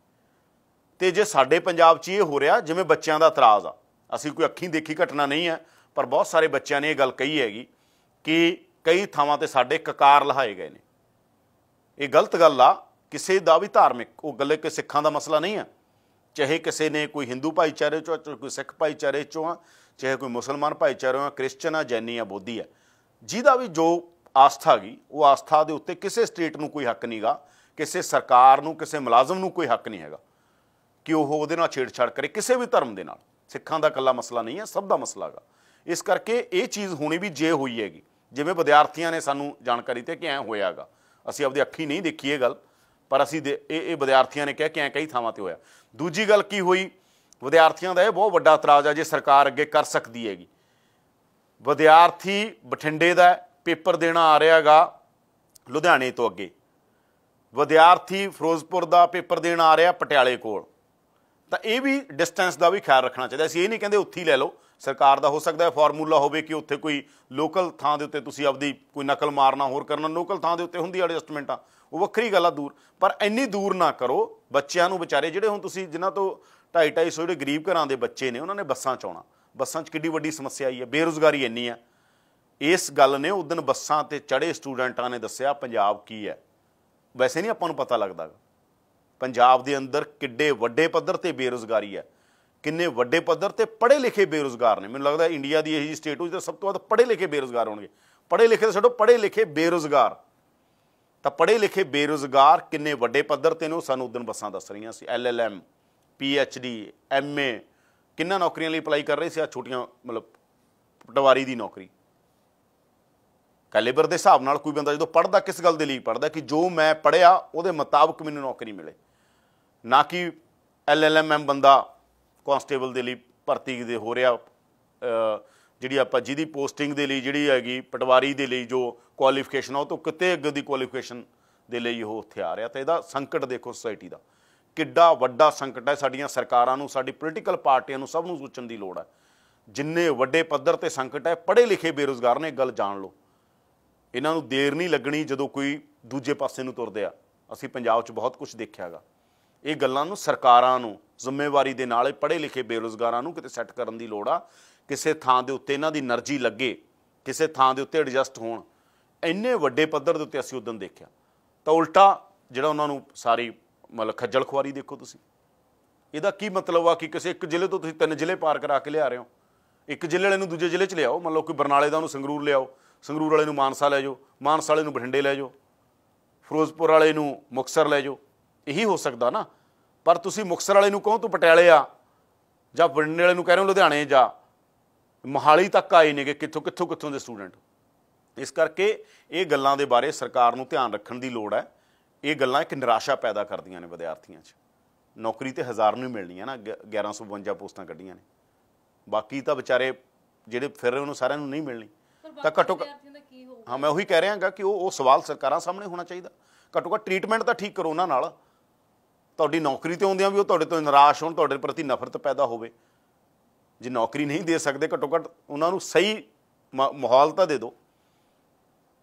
Speaker 1: ਤੇ ਜੇ ਸਾਡੇ ਪੰਜਾਬ 'ਚ ਇਹ ਹੋ ਰਿਹਾ ਜਿਵੇਂ ਬੱਚਿਆਂ ਦਾ ਇਤਰਾਜ਼ ਆ ਅਸੀਂ ਕੋਈ ਅੱਖੀਂ ਦੇਖੀ ਘਟਨਾ ਨਹੀਂ ਹੈ ਪਰ ਬਹੁਤ ਸਾਰੇ ਬੱਚਿਆਂ ਨੇ ਇਹ ਗੱਲ ਕਹੀ ਹੈਗੀ ਕਿ ਕਈ ਥਾਵਾਂ ਤੇ ਸਾਡੇ ਕਕਾਰ ਲਹਾਏ ਗਏ ਨੇ ਇਹ ਗਲਤ ਗੱਲ ਆ ਕਿਸੇ ਦਾ ਵੀ ਧਾਰਮਿਕ ਉਹ ਗੱਲੇ ਕਿ ਸਿੱਖਾਂ ਦਾ ਮਸਲਾ ਨਹੀਂ ਹੈ ਚਾਹੇ ਕਿਸੇ ਨੇ ਕੋਈ ਹਿੰਦੂ ਭਾਈਚਾਰੇ ਚੋਂ ਕੋਈ ਸਿੱਖ ਭਾਈਚਾਰੇ ਚੋਂ ਆ ਚਾਹੇ ਕੋਈ ਮੁਸਲਮਾਨ ਭਾਈਚਾਰੇ ਆ ਕ੍ਰਿਸਚੀਅਨ ਆ ਜੈਨੀ ਆ ਬੋਧੀ ਆ ਜਿਹਦਾ ਵੀ ਜੋ ਆਸਥਾ ਗਈ ਉਹ ਆਸਥਾ ਦੇ ਉੱਤੇ ਕਿਸੇ ਸਟੇਟ ਨੂੰ ਕੋਈ ਹੱਕ ਨਹੀਂਗਾ ਕਿਸੇ ਸਰਕਾਰ ਨੂੰ ਕਿਸੇ ਮੁਲਾਜ਼ਮ ਨੂੰ ਕੋਈ ਹੱਕ ਨਹੀਂ ਹੈਗਾ ਕਿ ਉਹ ਉਹਦੇ ਨਾਲ ਛੇੜਛਾੜ ਕਰੇ ਕਿਸੇ ਵੀ ਧਰਮ ਦੇ ਨਾਲ ਸਿੱਖਾਂ ਦਾ ਇਕੱਲਾ ਮਸਲਾ ਨਹੀਂ ਹੈ ਸਭ ਦਾ ਮਸਲਾ ਹੈ ਇਸ ਕਰਕੇ ਇਹ ਚੀਜ਼ ਹੋਣੀ ਵੀ ਜੇ ਹੋਈ ਹੈਗੀ ਜਿਵੇਂ ਵਿਦਿਆਰਥੀਆਂ ਨੇ ਸਾਨੂੰ ਜਾਣਕਾਰੀ ਤੇ ਕਿ ਐ ਹੋਇਆਗਾ ਅਸੀਂ ਆਪਦੀ ਅੱਖੀ ਨਹੀਂ ਦੇਖੀ ਇਹ ਗੱਲ ਪਰ ਅਸੀਂ ਇਹ ਇਹ ਵਿਦਿਆਰਥੀਆਂ ਨੇ ਕਿਹਾ ਕਿ ਐ ਕਈ ਥਾਵਾਂ ਤੇ ਹੋਇਆ ਦੂਜੀ ਗੱਲ ਕੀ ਹੋਈ ਵਿਦਿਆਰਥੀਆਂ ਦਾ ਇਹ ਬਹੁਤ ਵੱਡਾ ਇਤਰਾਜ਼ ਆ ਜੇ ਸਰਕਾਰ ਅੱਗੇ ਕਰ ਸਕਦੀ ਹੈਗੀ ਵਿਦਿਆਰਥੀ ਬਠਿੰਡੇ ਦਾ ਪੇਪਰ ਦੇਣਾ ਆ ਰਿਹਾਗਾ ਲੁਧਿਆਣੇ ਤੋਂ ਅੱਗੇ ਵਿਦਿਆਰਥੀ ਫਿਰੋਜ਼ਪੁਰ ਦਾ ਪੇਪਰ ਦੇਣ ਆ ਰਿਹਾ ਪਟਿਆਲੇ ਕੋਲ ਤਾਂ ਇਹ ਵੀ ਡਿਸਟੈਂਸ ਦਾ ਵੀ ਖਿਆਲ ਰੱਖਣਾ ਚਾਹੀਦਾ ਅਸੀਂ ਇਹ ਨਹੀਂ ਕਹਿੰਦੇ ਉੱਥੇ ਹੀ ਲੈ ਲਓ ਸਰਕਾਰ ਦਾ ਹੋ ਸਕਦਾ ਹੈ ਫਾਰਮੂਲਾ ਹੋਵੇ ਕਿ ਉੱਥੇ ਕੋਈ ਲੋਕਲ ਥਾਂ ਦੇ ਉੱਤੇ ਤੁਸੀਂ ਆਪਦੀ ਕੋਈ ਨਕਲ ਮਾਰਨਾ ਹੋਰ ਕਰਨਾ ਲੋਕਲ ਥਾਂ ਦੇ ਉੱਤੇ ਹੁੰਦੀ ਐਡਜਸਟਮੈਂਟ ਆ ਉਹ ਵੱਖਰੀ ਗੱਲ ਆ ਦੂਰ ਪਰ ਇੰਨੀ ਦੂਰ ਨਾ ਕਰੋ ਬੱਚਿਆਂ ਨੂੰ ਵਿਚਾਰੇ ਜਿਹੜੇ ਹੁਣ ਤੁਸੀਂ ਜਿਨ੍ਹਾਂ ਤੋਂ 2.5 250 ਜਿਹੜੇ ਗਰੀਬ ਘਰਾਂ ਦੇ ਬੱਚੇ ਨੇ ਉਹਨਾਂ ਨੇ ਬੱਸਾਂ ਚ ਆਉਣਾ ਬੱਸਾਂ 'ਚ ਕਿੱਡੀ ਵੱਡੀ ਸਮੱਸਿਆ ਆਈ ਹੈ ਬੇਰੋਜ਼ਗਾਰੀ ਇੰਨੀ ਆ ਇਸ ਗੱਲ ਨੇ ਉਸ ਦਿਨ ਬੱਸਾਂ ਤੇ ਚੜੇ ਸਟੂਡੈਂਟਾਂ ਨੇ ਦੱਸਿਆ ਪੰਜਾਬ ਕੀ ਹੈ ਵੈਸੇ ਨਹੀਂ ਆਪਾਂ ਨੂੰ ਪਤਾ ਲੱਗਦਾ ਪੰਜਾਬ ਦੇ ਅੰਦਰ ਕਿੱਡੇ ਵੱਡੇ ਪੱਧਰ ਤੇ ਬੇਰੋਜ਼ਗਾਰੀ ਹੈ ਕਿੰਨੇ ਵੱਡੇ ਪੱਧਰ ਤੇ ਪੜ੍ਹੇ ਲਿਖੇ ਬੇਰੋਜ਼ਗਾਰ ਨੇ ਮੈਨੂੰ ਲੱਗਦਾ ਇੰਡੀਆ ਦੀ ਇਹੀ ਸਟੇਟ ਹੋਈ ਤੇ ਸਭ ਤੋਂ ਵੱਧ ਪੜ੍ਹੇ ਲਿਖੇ ਬੇਰੋਜ਼ਗਾਰ ਹੋਣਗੇ ਪੜ੍ਹੇ ਲਿਖੇ ਛੱਡੋ ਪੜ੍ਹੇ ਲਿਖੇ ਬੇਰੋਜ਼ਗਾਰ ਤਾਂ ਪੜ੍ਹੇ ਲਿਖੇ ਬੇਰੋਜ਼ਗਾਰ ਕਿੰਨੇ ਵੱਡੇ ਪੱਧਰ ਤੇ ਨੇ ਉਹ ਸਾਨੂੰ ਉਦੋਂ ਬੱਸਾਂ ਦੱਸ ਰਹੀਆਂ ਸੀ L L M P H D M A ਕਿੰਨਾ ਨੌਕਰੀਆਂ ਲਈ ਅਪਲਾਈ ਕਰ ਰਹੇ ਸੀ ਆ ਛੋਟੀਆਂ ਮਤਲਬ ਪਟਵਾਰੀ ਦੀ ਨੌਕਰੀ ਕੈਲੀਬਰ ਦੇ ਹਿਸਾਬ ਨਾਲ ਕੋਈ ਬੰਦਾ ਜਦੋਂ ਪੜਦਾ ਕਿਸ ਗੱਲ ਦੇ ਲਈ ਪੜਦਾ ਕਿ ਜੋ ਮੈਂ ਪੜਿਆ ਉਹਦੇ ਮੁਤਾਬਕ ਮੈਨੂੰ ਨੌਕਰੀ ਮਿਲੇ ਨਾ ਕਿ ਐਲਐਲਐਮਐਮ ਬੰਦਾ ਕਾਂਸਟੇਬਲ ਦੇ ਲਈ ਭਰਤੀ ਦੇ ਹੋ ਰਿਹਾ ਜਿਹੜੀ ਆਪਾਂ ਜਿਹਦੀ ਪੋਸਟਿੰਗ ਦੇ ਲਈ ਜਿਹੜੀ ਹੈਗੀ ਪਟਵਾਰੀ ਦੇ ਲਈ ਜੋ ਕੁਆਲੀਫਿਕੇਸ਼ਨ ਆ ਉਹ ਤੋਂ ਕਿਤੇ ਅੱਗੇ ਦੀ ਕੁਆਲੀਫਿਕੇਸ਼ਨ ਦੇ ਲਈ ਉਹ ਉੱਥੇ ਆ ਰਿਹਾ ਤਾਂ ਇਹਦਾ ਸੰਕਟ ਦੇਖੋ ਸੋਸਾਇਟੀ ਦਾ ਕਿੱਡਾ ਵੱਡਾ ਸੰਕਟ ਹੈ ਸਾਡੀਆਂ ਸਰਕਾਰਾਂ ਨੂੰ ਸਾਡੀ ਪੋਲੀਟੀਕਲ ਪਾਰਟੀਆਂ ਨੂੰ ਸਭ ਨੂੰ ਸੋਚਣ ਦੀ ਲੋੜ ਹੈ ਜਿੰਨੇ ਵੱਡੇ ਪੱਧਰ ਤੇ ਸੰਕਟ ਹੈ ਪੜ੍ਹੇ ਲਿਖੇ ਬੇਰੋਜ਼ਗਾਰ ਨੇ ਗੱਲ ਜਾਣ ਲਓ ਇਹਨਾਂ ਨੂੰ ਦੇਰ ਨਹੀਂ ਲੱਗਣੀ ਜਦੋਂ ਕੋਈ ਦੂਜੇ ਪਾਸੇ ਨੂੰ ਤੁਰਦੇ ਆ ਅਸੀਂ ਪੰਜਾਬ 'ਚ ਬਹੁਤ ਕੁਝ ਦੇਖਿਆਗਾ ਇਹ ਗੱਲਾਂ ਨੂੰ ਸਰਕਾਰਾਂ ਨੂੰ ਜ਼ਿੰਮੇਵਾਰੀ ਦੇ ਨਾਲ ਪੜ੍ਹੇ ਲਿਖੇ ਬੇਰੋਜ਼ਗਾਰਾਂ ਨੂੰ ਕਿਤੇ ਸੈੱਟ ਕਰਨ ਦੀ ਲੋੜ ਆ ਕਿਸੇ ਥਾਂ ਦੇ ਉੱਤੇ ਇਹਨਾਂ ਦੀ એનર્ਜੀ ਲੱਗੇ ਕਿਸੇ ਥਾਂ ਦੇ ਉੱਤੇ ਐਡਜਸਟ ਹੋਣ ਇੰਨੇ ਵੱਡੇ ਪੱਧਰ ਦੇ ਉੱਤੇ ਅਸੀਂ ਉਦੋਂ ਦੇਖਿਆ ਤਾਂ ਉਲਟਾ ਜਿਹੜਾ ਉਹਨਾਂ ਨੂੰ ਸਾਰੀ ਮਤਲਬ ਖੱਜਲ ਖੁਆਰੀ ਦੇਖੋ ਤੁਸੀਂ ਇਹਦਾ ਕੀ ਮਤਲਬ ਆ ਕਿ ਕਿਸੇ ਇੱਕ ਜ਼ਿਲ੍ਹੇ ਤੋਂ ਤੁਸੀਂ ਤਿੰਨ ਜ਼ਿਲ੍ਹੇ ਪਾਰ ਕਰਾ ਕੇ ਲਿਆ ਰਹੇ ਹੋ ਇੱਕ ਜ਼ਿਲ੍ਹੇ ਵਾਲੇ ਨੂੰ ਦੂਜੇ ਜ਼ਿਲ੍ਹੇ 'ਚ ਲਿਆਓ ਮੰਨ ਲਓ ਕੋਈ ਬਰਨਾਲੇ ਦਾ ਉਹਨੂੰ ਸੰਗਰੂਰ ਲਿਆਓ ਸੰਗਰੂਰ ਵਾਲੇ ਨੂੰ ਮਾਨਸਾ ਲੈ ਜਾਓ ਮਾਨਸਾ ਵਾਲੇ ਨੂੰ ਬਠਿੰਡੇ ਲੈ ਜਾਓ ਫਿਰੋਜ਼ਪੁਰ ਵਾਲੇ ਨੂੰ ਮੁਕਸਰ ਲੈ ਜਾਓ ਇਹੀ ਹੋ ਸਕਦਾ ਨਾ ਪਰ ਤੁਸੀਂ ਮੁਕਸਰ ਵਾਲੇ ਨੂੰ ਕਹੋ ਤੂੰ ਪਟਿਆਲੇ ਆ ਜਾਂ ਬਰਿੰਡੇ ਵਾਲੇ ਨੂੰ ਕਹਿ ਰਹੇ ਹੋ ਲੁਧਿਆਣੇ ਜਾ ਮਹਾਲੀ ਤੱਕ ਆਏ ਨੇਗੇ ਕਿੱਥੋਂ ਕਿੱਥੋਂ ਕਿੱਥੋਂ ਦੇ ਸਟੂਡੈਂਟ ਇਸ ਕਰਕੇ ਇਹ ਗੱਲਾਂ ਦੇ ਬਾਰੇ ਸਰਕਾਰ ਨੂੰ ਧਿਆਨ ਰੱਖਣ ਦੀ ਲੋੜ ਹੈ ਇਹ ਗੱਲਾਂ ਇੱਕ ਨਿਰਾਸ਼ਾ ਪੈਦਾ ਕਰਦੀਆਂ ਨੇ ਵਿਦਿਆਰਥੀਆਂ 'ਚ ਨੌਕਰੀ ਤੇ ਹਜ਼ਾਰ ਨੂੰ ਹੀ ਮਿਲਣੀ ਹੈ ਨਾ 1152 ਪੋਸਟਾਂ ਕੱਢੀਆਂ ਨੇ ਬਾਕੀ ਤਾਂ ਵਿਚਾਰੇ ਜਿਹੜੇ ਫਿਰ ਰਹੇ ਉਹਨਾਂ ਸਾਰਿਆਂ ਨੂੰ ਨਹੀਂ ਮਿਲਣੀ ਤਾਂ ਘੱਟੋ ਹਾਂ ਮੈਂ ਉਹੀ ਕਹਿ ਰਿਹਾਗਾ ਕਿ ਉਹ ਉਹ ਸਵਾਲ ਸਰਕਾਰਾਂ ਸਾਹਮਣੇ ਹੋਣਾ ਚਾਹੀਦਾ ਘੱਟੋ ਘੱਟ ਟ੍ਰੀਟਮੈਂਟ ਤਾਂ ਠੀਕ ਕਰੋ ਉਹਨਾਂ ਨਾਲ ਤੁਹਾਡੀ ਨੌਕਰੀ ਤੇ ਆਉਂਦਿਆਂ ਵੀ ਉਹ ਤੁਹਾਡੇ ਤੋਂ ਨਿਰਾਸ਼ ਹੋਣ ਤੁਹਾਡੇ ਪ੍ਰਤੀ ਨਫ਼ਰਤ ਪੈਦਾ ਹੋਵੇ ਜੇ ਨੌਕਰੀ ਨਹੀਂ ਦੇ ਸਕਦੇ ਘੱਟੋ ਘੱਟ ਉਹਨਾਂ ਨੂੰ ਸਹੀ ਮਾਹੌਲ ਤਾਂ ਦੇ ਦਿਓ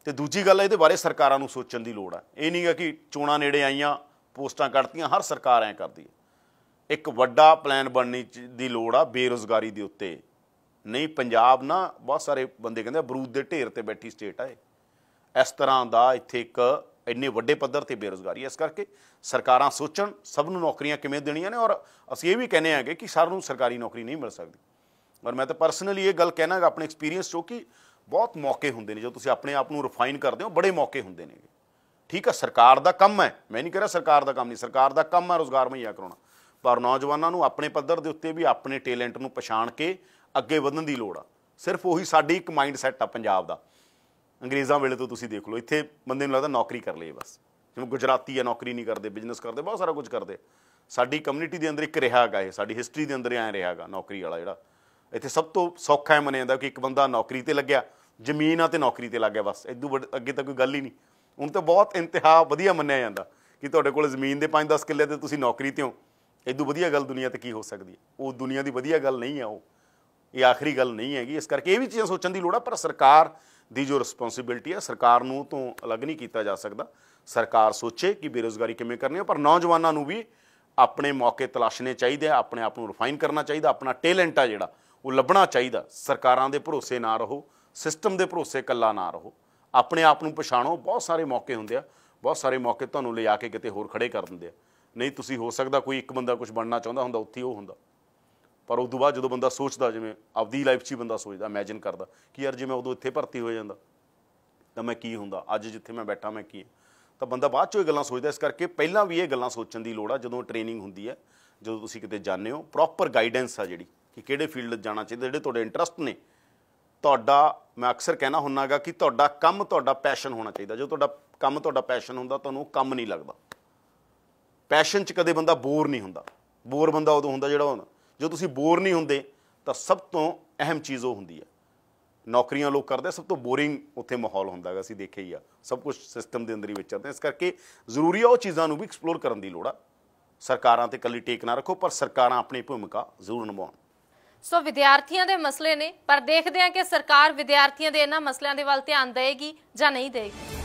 Speaker 1: ਤੇ ਦੂਜੀ ਗੱਲ ਇਹਦੇ ਬਾਰੇ ਸਰਕਾਰਾਂ ਨੂੰ ਸੋਚਣ ਦੀ ਲੋੜ ਹੈ ਇਹ ਨਹੀਂ ਹੈ ਕਿ ਚੋਣਾਂ ਨੇੜੇ ਆਈਆਂ ਪੋਸਟਾਂ ਕੱਢਤੀਆਂ ਹਰ ਸਰਕਾਰ ਐ ਕਰਦੀ ਹੈ ਇੱਕ ਵੱਡਾ ਪਲਾਨ ਬਣਨੀ ਦੀ ਲੋੜ ਆ ਬੇਰੋਜ਼ਗਾਰੀ ਦੇ ਉੱਤੇ ਨਹੀਂ ਪੰਜਾਬ ਨਾ ਬਹੁਤ ਸਾਰੇ ਬੰਦੇ ਕਹਿੰਦੇ ਬਰੂਦ ਦੇ ਢੇਰ ਤੇ ਬੈਠੀ ਸਟੇਟ ਆ ਇਹ ਇਸ ਤਰ੍ਹਾਂ ਦਾ ਇੱਥੇ ਇੱਕ ਇੰਨੇ ਵੱਡੇ ਪੱਧਰ ਤੇ ਬੇਰੋਜ਼ਗਾਰੀ ਇਸ ਕਰਕੇ ਸਰਕਾਰਾਂ ਸੋਚਣ ਸਭ ਨੂੰ ਨੌਕਰੀਆਂ ਕਿਵੇਂ ਦੇਣੀਆਂ ਨੇ ਔਰ ਅਸੀਂ ਇਹ ਵੀ ਕਹਿੰਦੇ ਆਗੇ ਕਿ ਸਾਰ ਨੂੰ ਸਰਕਾਰੀ ਨੌਕਰੀ ਨਹੀਂ ਮਿਲ ਸਕਦੀ ਔਰ ਮੈਂ ਤਾਂ ਪਰਸਨਲੀ ਇਹ ਗੱਲ ਹੈ ਆਪਣੇ ਐਕਸਪੀਰੀਅੰਸ ਤੋਂ ਕਿ ਬਹੁਤ ਮੌਕੇ ਹੁੰਦੇ ਨੇ ਜੋ ਤੁਸੀਂ ਆਪਣੇ ਆਪ ਨੂੰ ਰਿਫਾਈਨ ਕਰਦੇ ਹੋ ਬੜੇ ਮੌਕੇ ਹੁੰਦੇ ਨੇ ਠੀਕ ਆ ਸਰਕਾਰ ਦਾ ਕੰਮ ਹੈ ਮੈਂ ਨਹੀਂ ਕਹ ਰਿਹਾ ਸਰਕਾਰ ਦਾ ਕੰਮ ਨਹੀਂ ਸਰਕਾਰ ਦਾ ਕੰਮ ਹੈ ਰੋਜ਼ਗਾਰ ਮਈਆ ਕਰਾਉਣਾ ਪਰ ਨੌਜਵਾਨਾਂ ਨੂੰ ਆਪਣੇ ਪੱਧਰ ਦੇ ਉੱਤੇ ਵੀ ਆਪਣੇ ਟੈਲੈਂਟ ਨੂੰ ਪਛਾਣ ਕੇ ਅੱਗੇ ਵਧਣ ਦੀ ਲੋੜ ਆ ਸਿਰਫ ਉਹੀ ਸਾਡੀ ਇੱਕ ਮਾਈਂਡ ਸੈਟ ਆ ਪੰਜਾਬ ਦਾ ਅੰਗਰੇਜ਼ਾਂ ਵੇਲੇ ਤੋਂ ਤੁਸੀਂ ਦੇਖ ਲਓ ਇੱਥੇ ਬੰਦੇ ਨੂੰ ਲੱਗਦਾ ਨੌਕਰੀ ਕਰ ਲਈ ਬਸ ਜਿਵੇਂ ਗੁਜਰਾਤੀ ਆ ਨੌਕਰੀ ਨਹੀਂ ਕਰਦੇ ਬਿਜ਼ਨਸ ਕਰਦੇ ਬਹੁਤ ਸਾਰਾ ਕੁਝ ਕਰਦੇ ਸਾਡੀ ਕਮਿਊਨਿਟੀ ਦੇ ਅੰਦਰ ਇੱਕ ਰਿਹਾਗਾ ਇਹ ਸਾਡੀ ਹਿਸਟਰੀ ਦੇ ਅੰਦਰ ਐ ਰਿਹਾਗਾ ਨੌਕਰੀ ਵਾਲਾ ਜਿਹੜਾ ਇੱਥੇ ਸਭ ਤੋਂ ਸੌਖਾ ਹੈ ਮੰਨਿਆ ਜਾਂਦਾ ਕਿ ਇੱਕ ਬੰਦਾ ਨੌਕਰੀ ਤੇ ਲੱਗਿਆ ਜ਼ਮੀਨ ਆ ਤੇ ਨੌਕਰੀ ਤੇ ਲੱਗਿਆ ਬਸ ਇਦੋਂ ਅੱਗੇ ਤਾਂ ਕੋਈ ਗੱਲ ਹੀ ਨਹੀਂ ਹੁਣ ਤਾਂ ਬਹੁਤ ਇੰਤਿਹਾ ਵਧੀਆ ਮੰਨਿਆ ਜਾਂਦਾ ਕਿ ਤੁਹਾਡੇ ਕੋਲ ਜ਼ਮੀਨ ਦੇ 5-10 ਕਿੱਲੇ ਤੇ ਤੁਸੀਂ ਨੌਕਰੀ ਤੇ ਹੋ ਇਦੋਂ ਵਧੀਆ ਗੱਲ ਦੁਨੀਆ ਤੇ ਕੀ ਹੋ ਸਕਦੀ ਹੈ ਉਹ ਦੁਨੀਆ ਦੀ ਵਧੀਆ ਗੱਲ ਨਹੀਂ ਹੈ ਉਹ ਇਹ ਆਖਰੀ ਗੱਲ ਨਹੀਂ ਹੈਗੀ ਇਸ ਕਰਕੇ ਇਹ ਵੀ ਚੀਜ਼ਾਂ ਸੋਚਣ ਦੀ ਲੋੜ ਆ ਪਰ ਸਰਕਾਰ ਦੀ ਜੋ ਰਿਸਪੌਂਸਿਬਿਲਟੀ ਹੈ ਸਰਕਾਰ ਨੂੰ ਤੋਂ ਅਲੱਗ ਨਹੀਂ ਕੀਤਾ ਜਾ ਸਕਦਾ ਸਰਕਾਰ ਸੋਚੇ ਕਿ ਬੇਰੋਜ਼ਗਾਰੀ ਕਿਵੇਂ ਕਰਨੀ ਹੈ ਪਰ ਨੌਜਵਾਨਾਂ ਨੂੰ ਵੀ ਆਪਣੇ ਮੌਕੇ ਤਲਾਸ਼ਣੇ ਚਾਹੀਦੇ ਆ ਆਪਣੇ ਆਪ ਨੂੰ ਰਿਫਾਈਨ ਕਰਨਾ ਚਾਹੀਦਾ ਆਪਣਾ ਟੈਲੈਂਟ ਆ ਜਿਹੜਾ ਉਹ ਲੱਭਣਾ ਚਾਹੀਦਾ ਸਰਕਾਰਾਂ ਦੇ ਭਰੋਸੇ ਨਾ ਰਹੋ ਸਿਸਟਮ ਦੇ ਭਰੋਸੇ ਕੱਲਾ ਨਾ ਰਹੋ ਆਪਣੇ ਆਪ ਨੂੰ ਪਛਾਣੋ ਬਹੁਤ ਸਾਰੇ ਮੌਕੇ ਹੁੰਦੇ ਆ ਬਹੁਤ ਸਾਰੇ ਮੌਕੇ ਤੁਹਾਨੂੰ ਲਿਆ ਕੇ ਕਿਤੇ ਹੋਰ ਖੜੇ ਕਰ ਦਿੰਦੇ ਆ ਨਹੀਂ ਤੁਸੀਂ ਹੋ ਸਕਦਾ ਕੋਈ ਇੱਕ ਬੰਦਾ ਕੁਝ ਬਣਨਾ ਚਾਹੁੰਦਾ ਹੁੰਦਾ ਉੱਥੇ ਉਹ ਹੁੰਦਾ ਪਰ ਉਸ ਤੋਂ ਬਾਅਦ ਜਦੋਂ ਬੰਦਾ ਸੋਚਦਾ ਜਿਵੇਂ ਆਪਦੀ ਲਾਈਫ 'ਚ ਹੀ ਬੰਦਾ ਸੋਚਦਾ ਇਮੇਜਿਨ ਕਰਦਾ ਕਿ ਯਾਰ ਜੇ ਮੈਂ ਉਦੋਂ ਇੱਥੇ ਭਰਤੀ ਹੋ ਜਾਂਦਾ ਤਾਂ ਮੈਂ ਕੀ ਹੁੰਦਾ ਅੱਜ ਜਿੱਥੇ ਮੈਂ ਬੈਠਾ ਮੈਂ ਕੀ ਤਾਂ ਬੰਦਾ ਬਾਅਦ 'ਚ ਇਹ ਗੱਲਾਂ ਸੋਚਦਾ ਇਸ ਕਰਕੇ ਪਹਿਲਾਂ ਵੀ ਇਹ ਗੱਲਾਂ ਸੋਚਣ ਦੀ ਲੋੜ ਆ ਜਦੋਂ ਟ੍ਰੇਨਿੰਗ ਹੁੰਦੀ ਹੈ ਜਦੋਂ ਤੁਸੀਂ ਕਿਤੇ ਜਾਂਦੇ ਹੋ ਪ੍ਰੋਪਰ ਗਾਈਡੈਂਸ ਆ ਜਿਹੜੀ ਕਿ ਕਿਹੜੇ ਫੀਲਡ 'ਚ ਜਾਣਾ ਚਾਹੀਦਾ ਜਿਹੜੇ ਤੁਹਾਡੇ ਇੰਟਰਸਟ ਨੇ ਤੁਹਾਡਾ ਮੈਂ ਅਕਸਰ ਕਹਿਣਾ ਹੁੰਨਾਗਾ ਕਿ ਤੁਹਾਡਾ ਕੰਮ ਤੁਹਾਡਾ ਪੈਸ਼ਨ ਹੋਣਾ ਚਾਹੀਦਾ ਜੇ ਤੁਹਾਡਾ ਕੰਮ ਤੁਹਾਡਾ ਪੈਸ਼ਨ ਹੁੰਦਾ ਤੁਹਾਨੂੰ ਕੰਮ ਨਹੀਂ ਲੱਗਦਾ ਪੈਸ਼ਨ 'ਚ ਕਦੇ ਬੰਦਾ ਬੋਰ ਨਹੀਂ ਹੁੰਦਾ ਬੋਰ ਬੰਦਾ ਉਦੋਂ ਹੁੰਦਾ ਜਿਹੜਾ ਜੋ ਤੁਸੀਂ ਬੋਰ ਨਹੀਂ ਹੁੰਦੇ ਤਾਂ ਸਭ ਤੋਂ ਅਹਿਮ ਚੀਜ਼ ਉਹ ਹੁੰਦੀ ਹੈ ਨੌਕਰੀਆਂ ਲੋਕ ਕਰਦੇ ਸਭ ਤੋਂ ਬੋਰਿੰਗ ਉੱਥੇ ਮਾਹੌਲ ਹੁੰਦਾ ਹੈਗਾ ਅਸੀਂ ਦੇਖਿਆ ਹੀ ਆ ਸਭ ਕੁਝ ਸਿਸਟਮ ਦੇ ਅੰਦਰ ਹੀ ਵਿਚਰਦੇ ਇਸ ਕਰਕੇ ਜ਼ਰੂਰੀ ਆ ਉਹ ਚੀਜ਼ਾਂ ਨੂੰ ਵੀ ਐਕਸਪਲੋਰ ਕਰਨ ਦੀ ਲੋੜ ਆ ਸਰਕਾਰਾਂ ਤੇ ਕੱਲੀ ਟੇਕ ਨਾ ਰੱਖੋ ਪਰ ਸਰਕਾਰਾਂ ਆਪਣੀ ਭੂਮਿਕਾ ਜ਼ਰੂਰ ਨਿਭਾਉਣ
Speaker 2: ਸੋ ਵਿਦਿਆਰਥੀਆਂ ਦੇ ਮਸਲੇ ਨੇ ਪਰ ਦੇਖਦੇ ਆ ਕਿ ਸਰਕਾਰ ਵਿਦਿਆਰਥੀਆਂ ਦੇ ਇਹਨਾਂ ਮਸਲਿਆਂ ਦੇ ਵੱਲ ਧਿਆਨ ਦੇਏਗੀ ਜਾਂ ਨਹੀਂ ਦੇਏਗੀ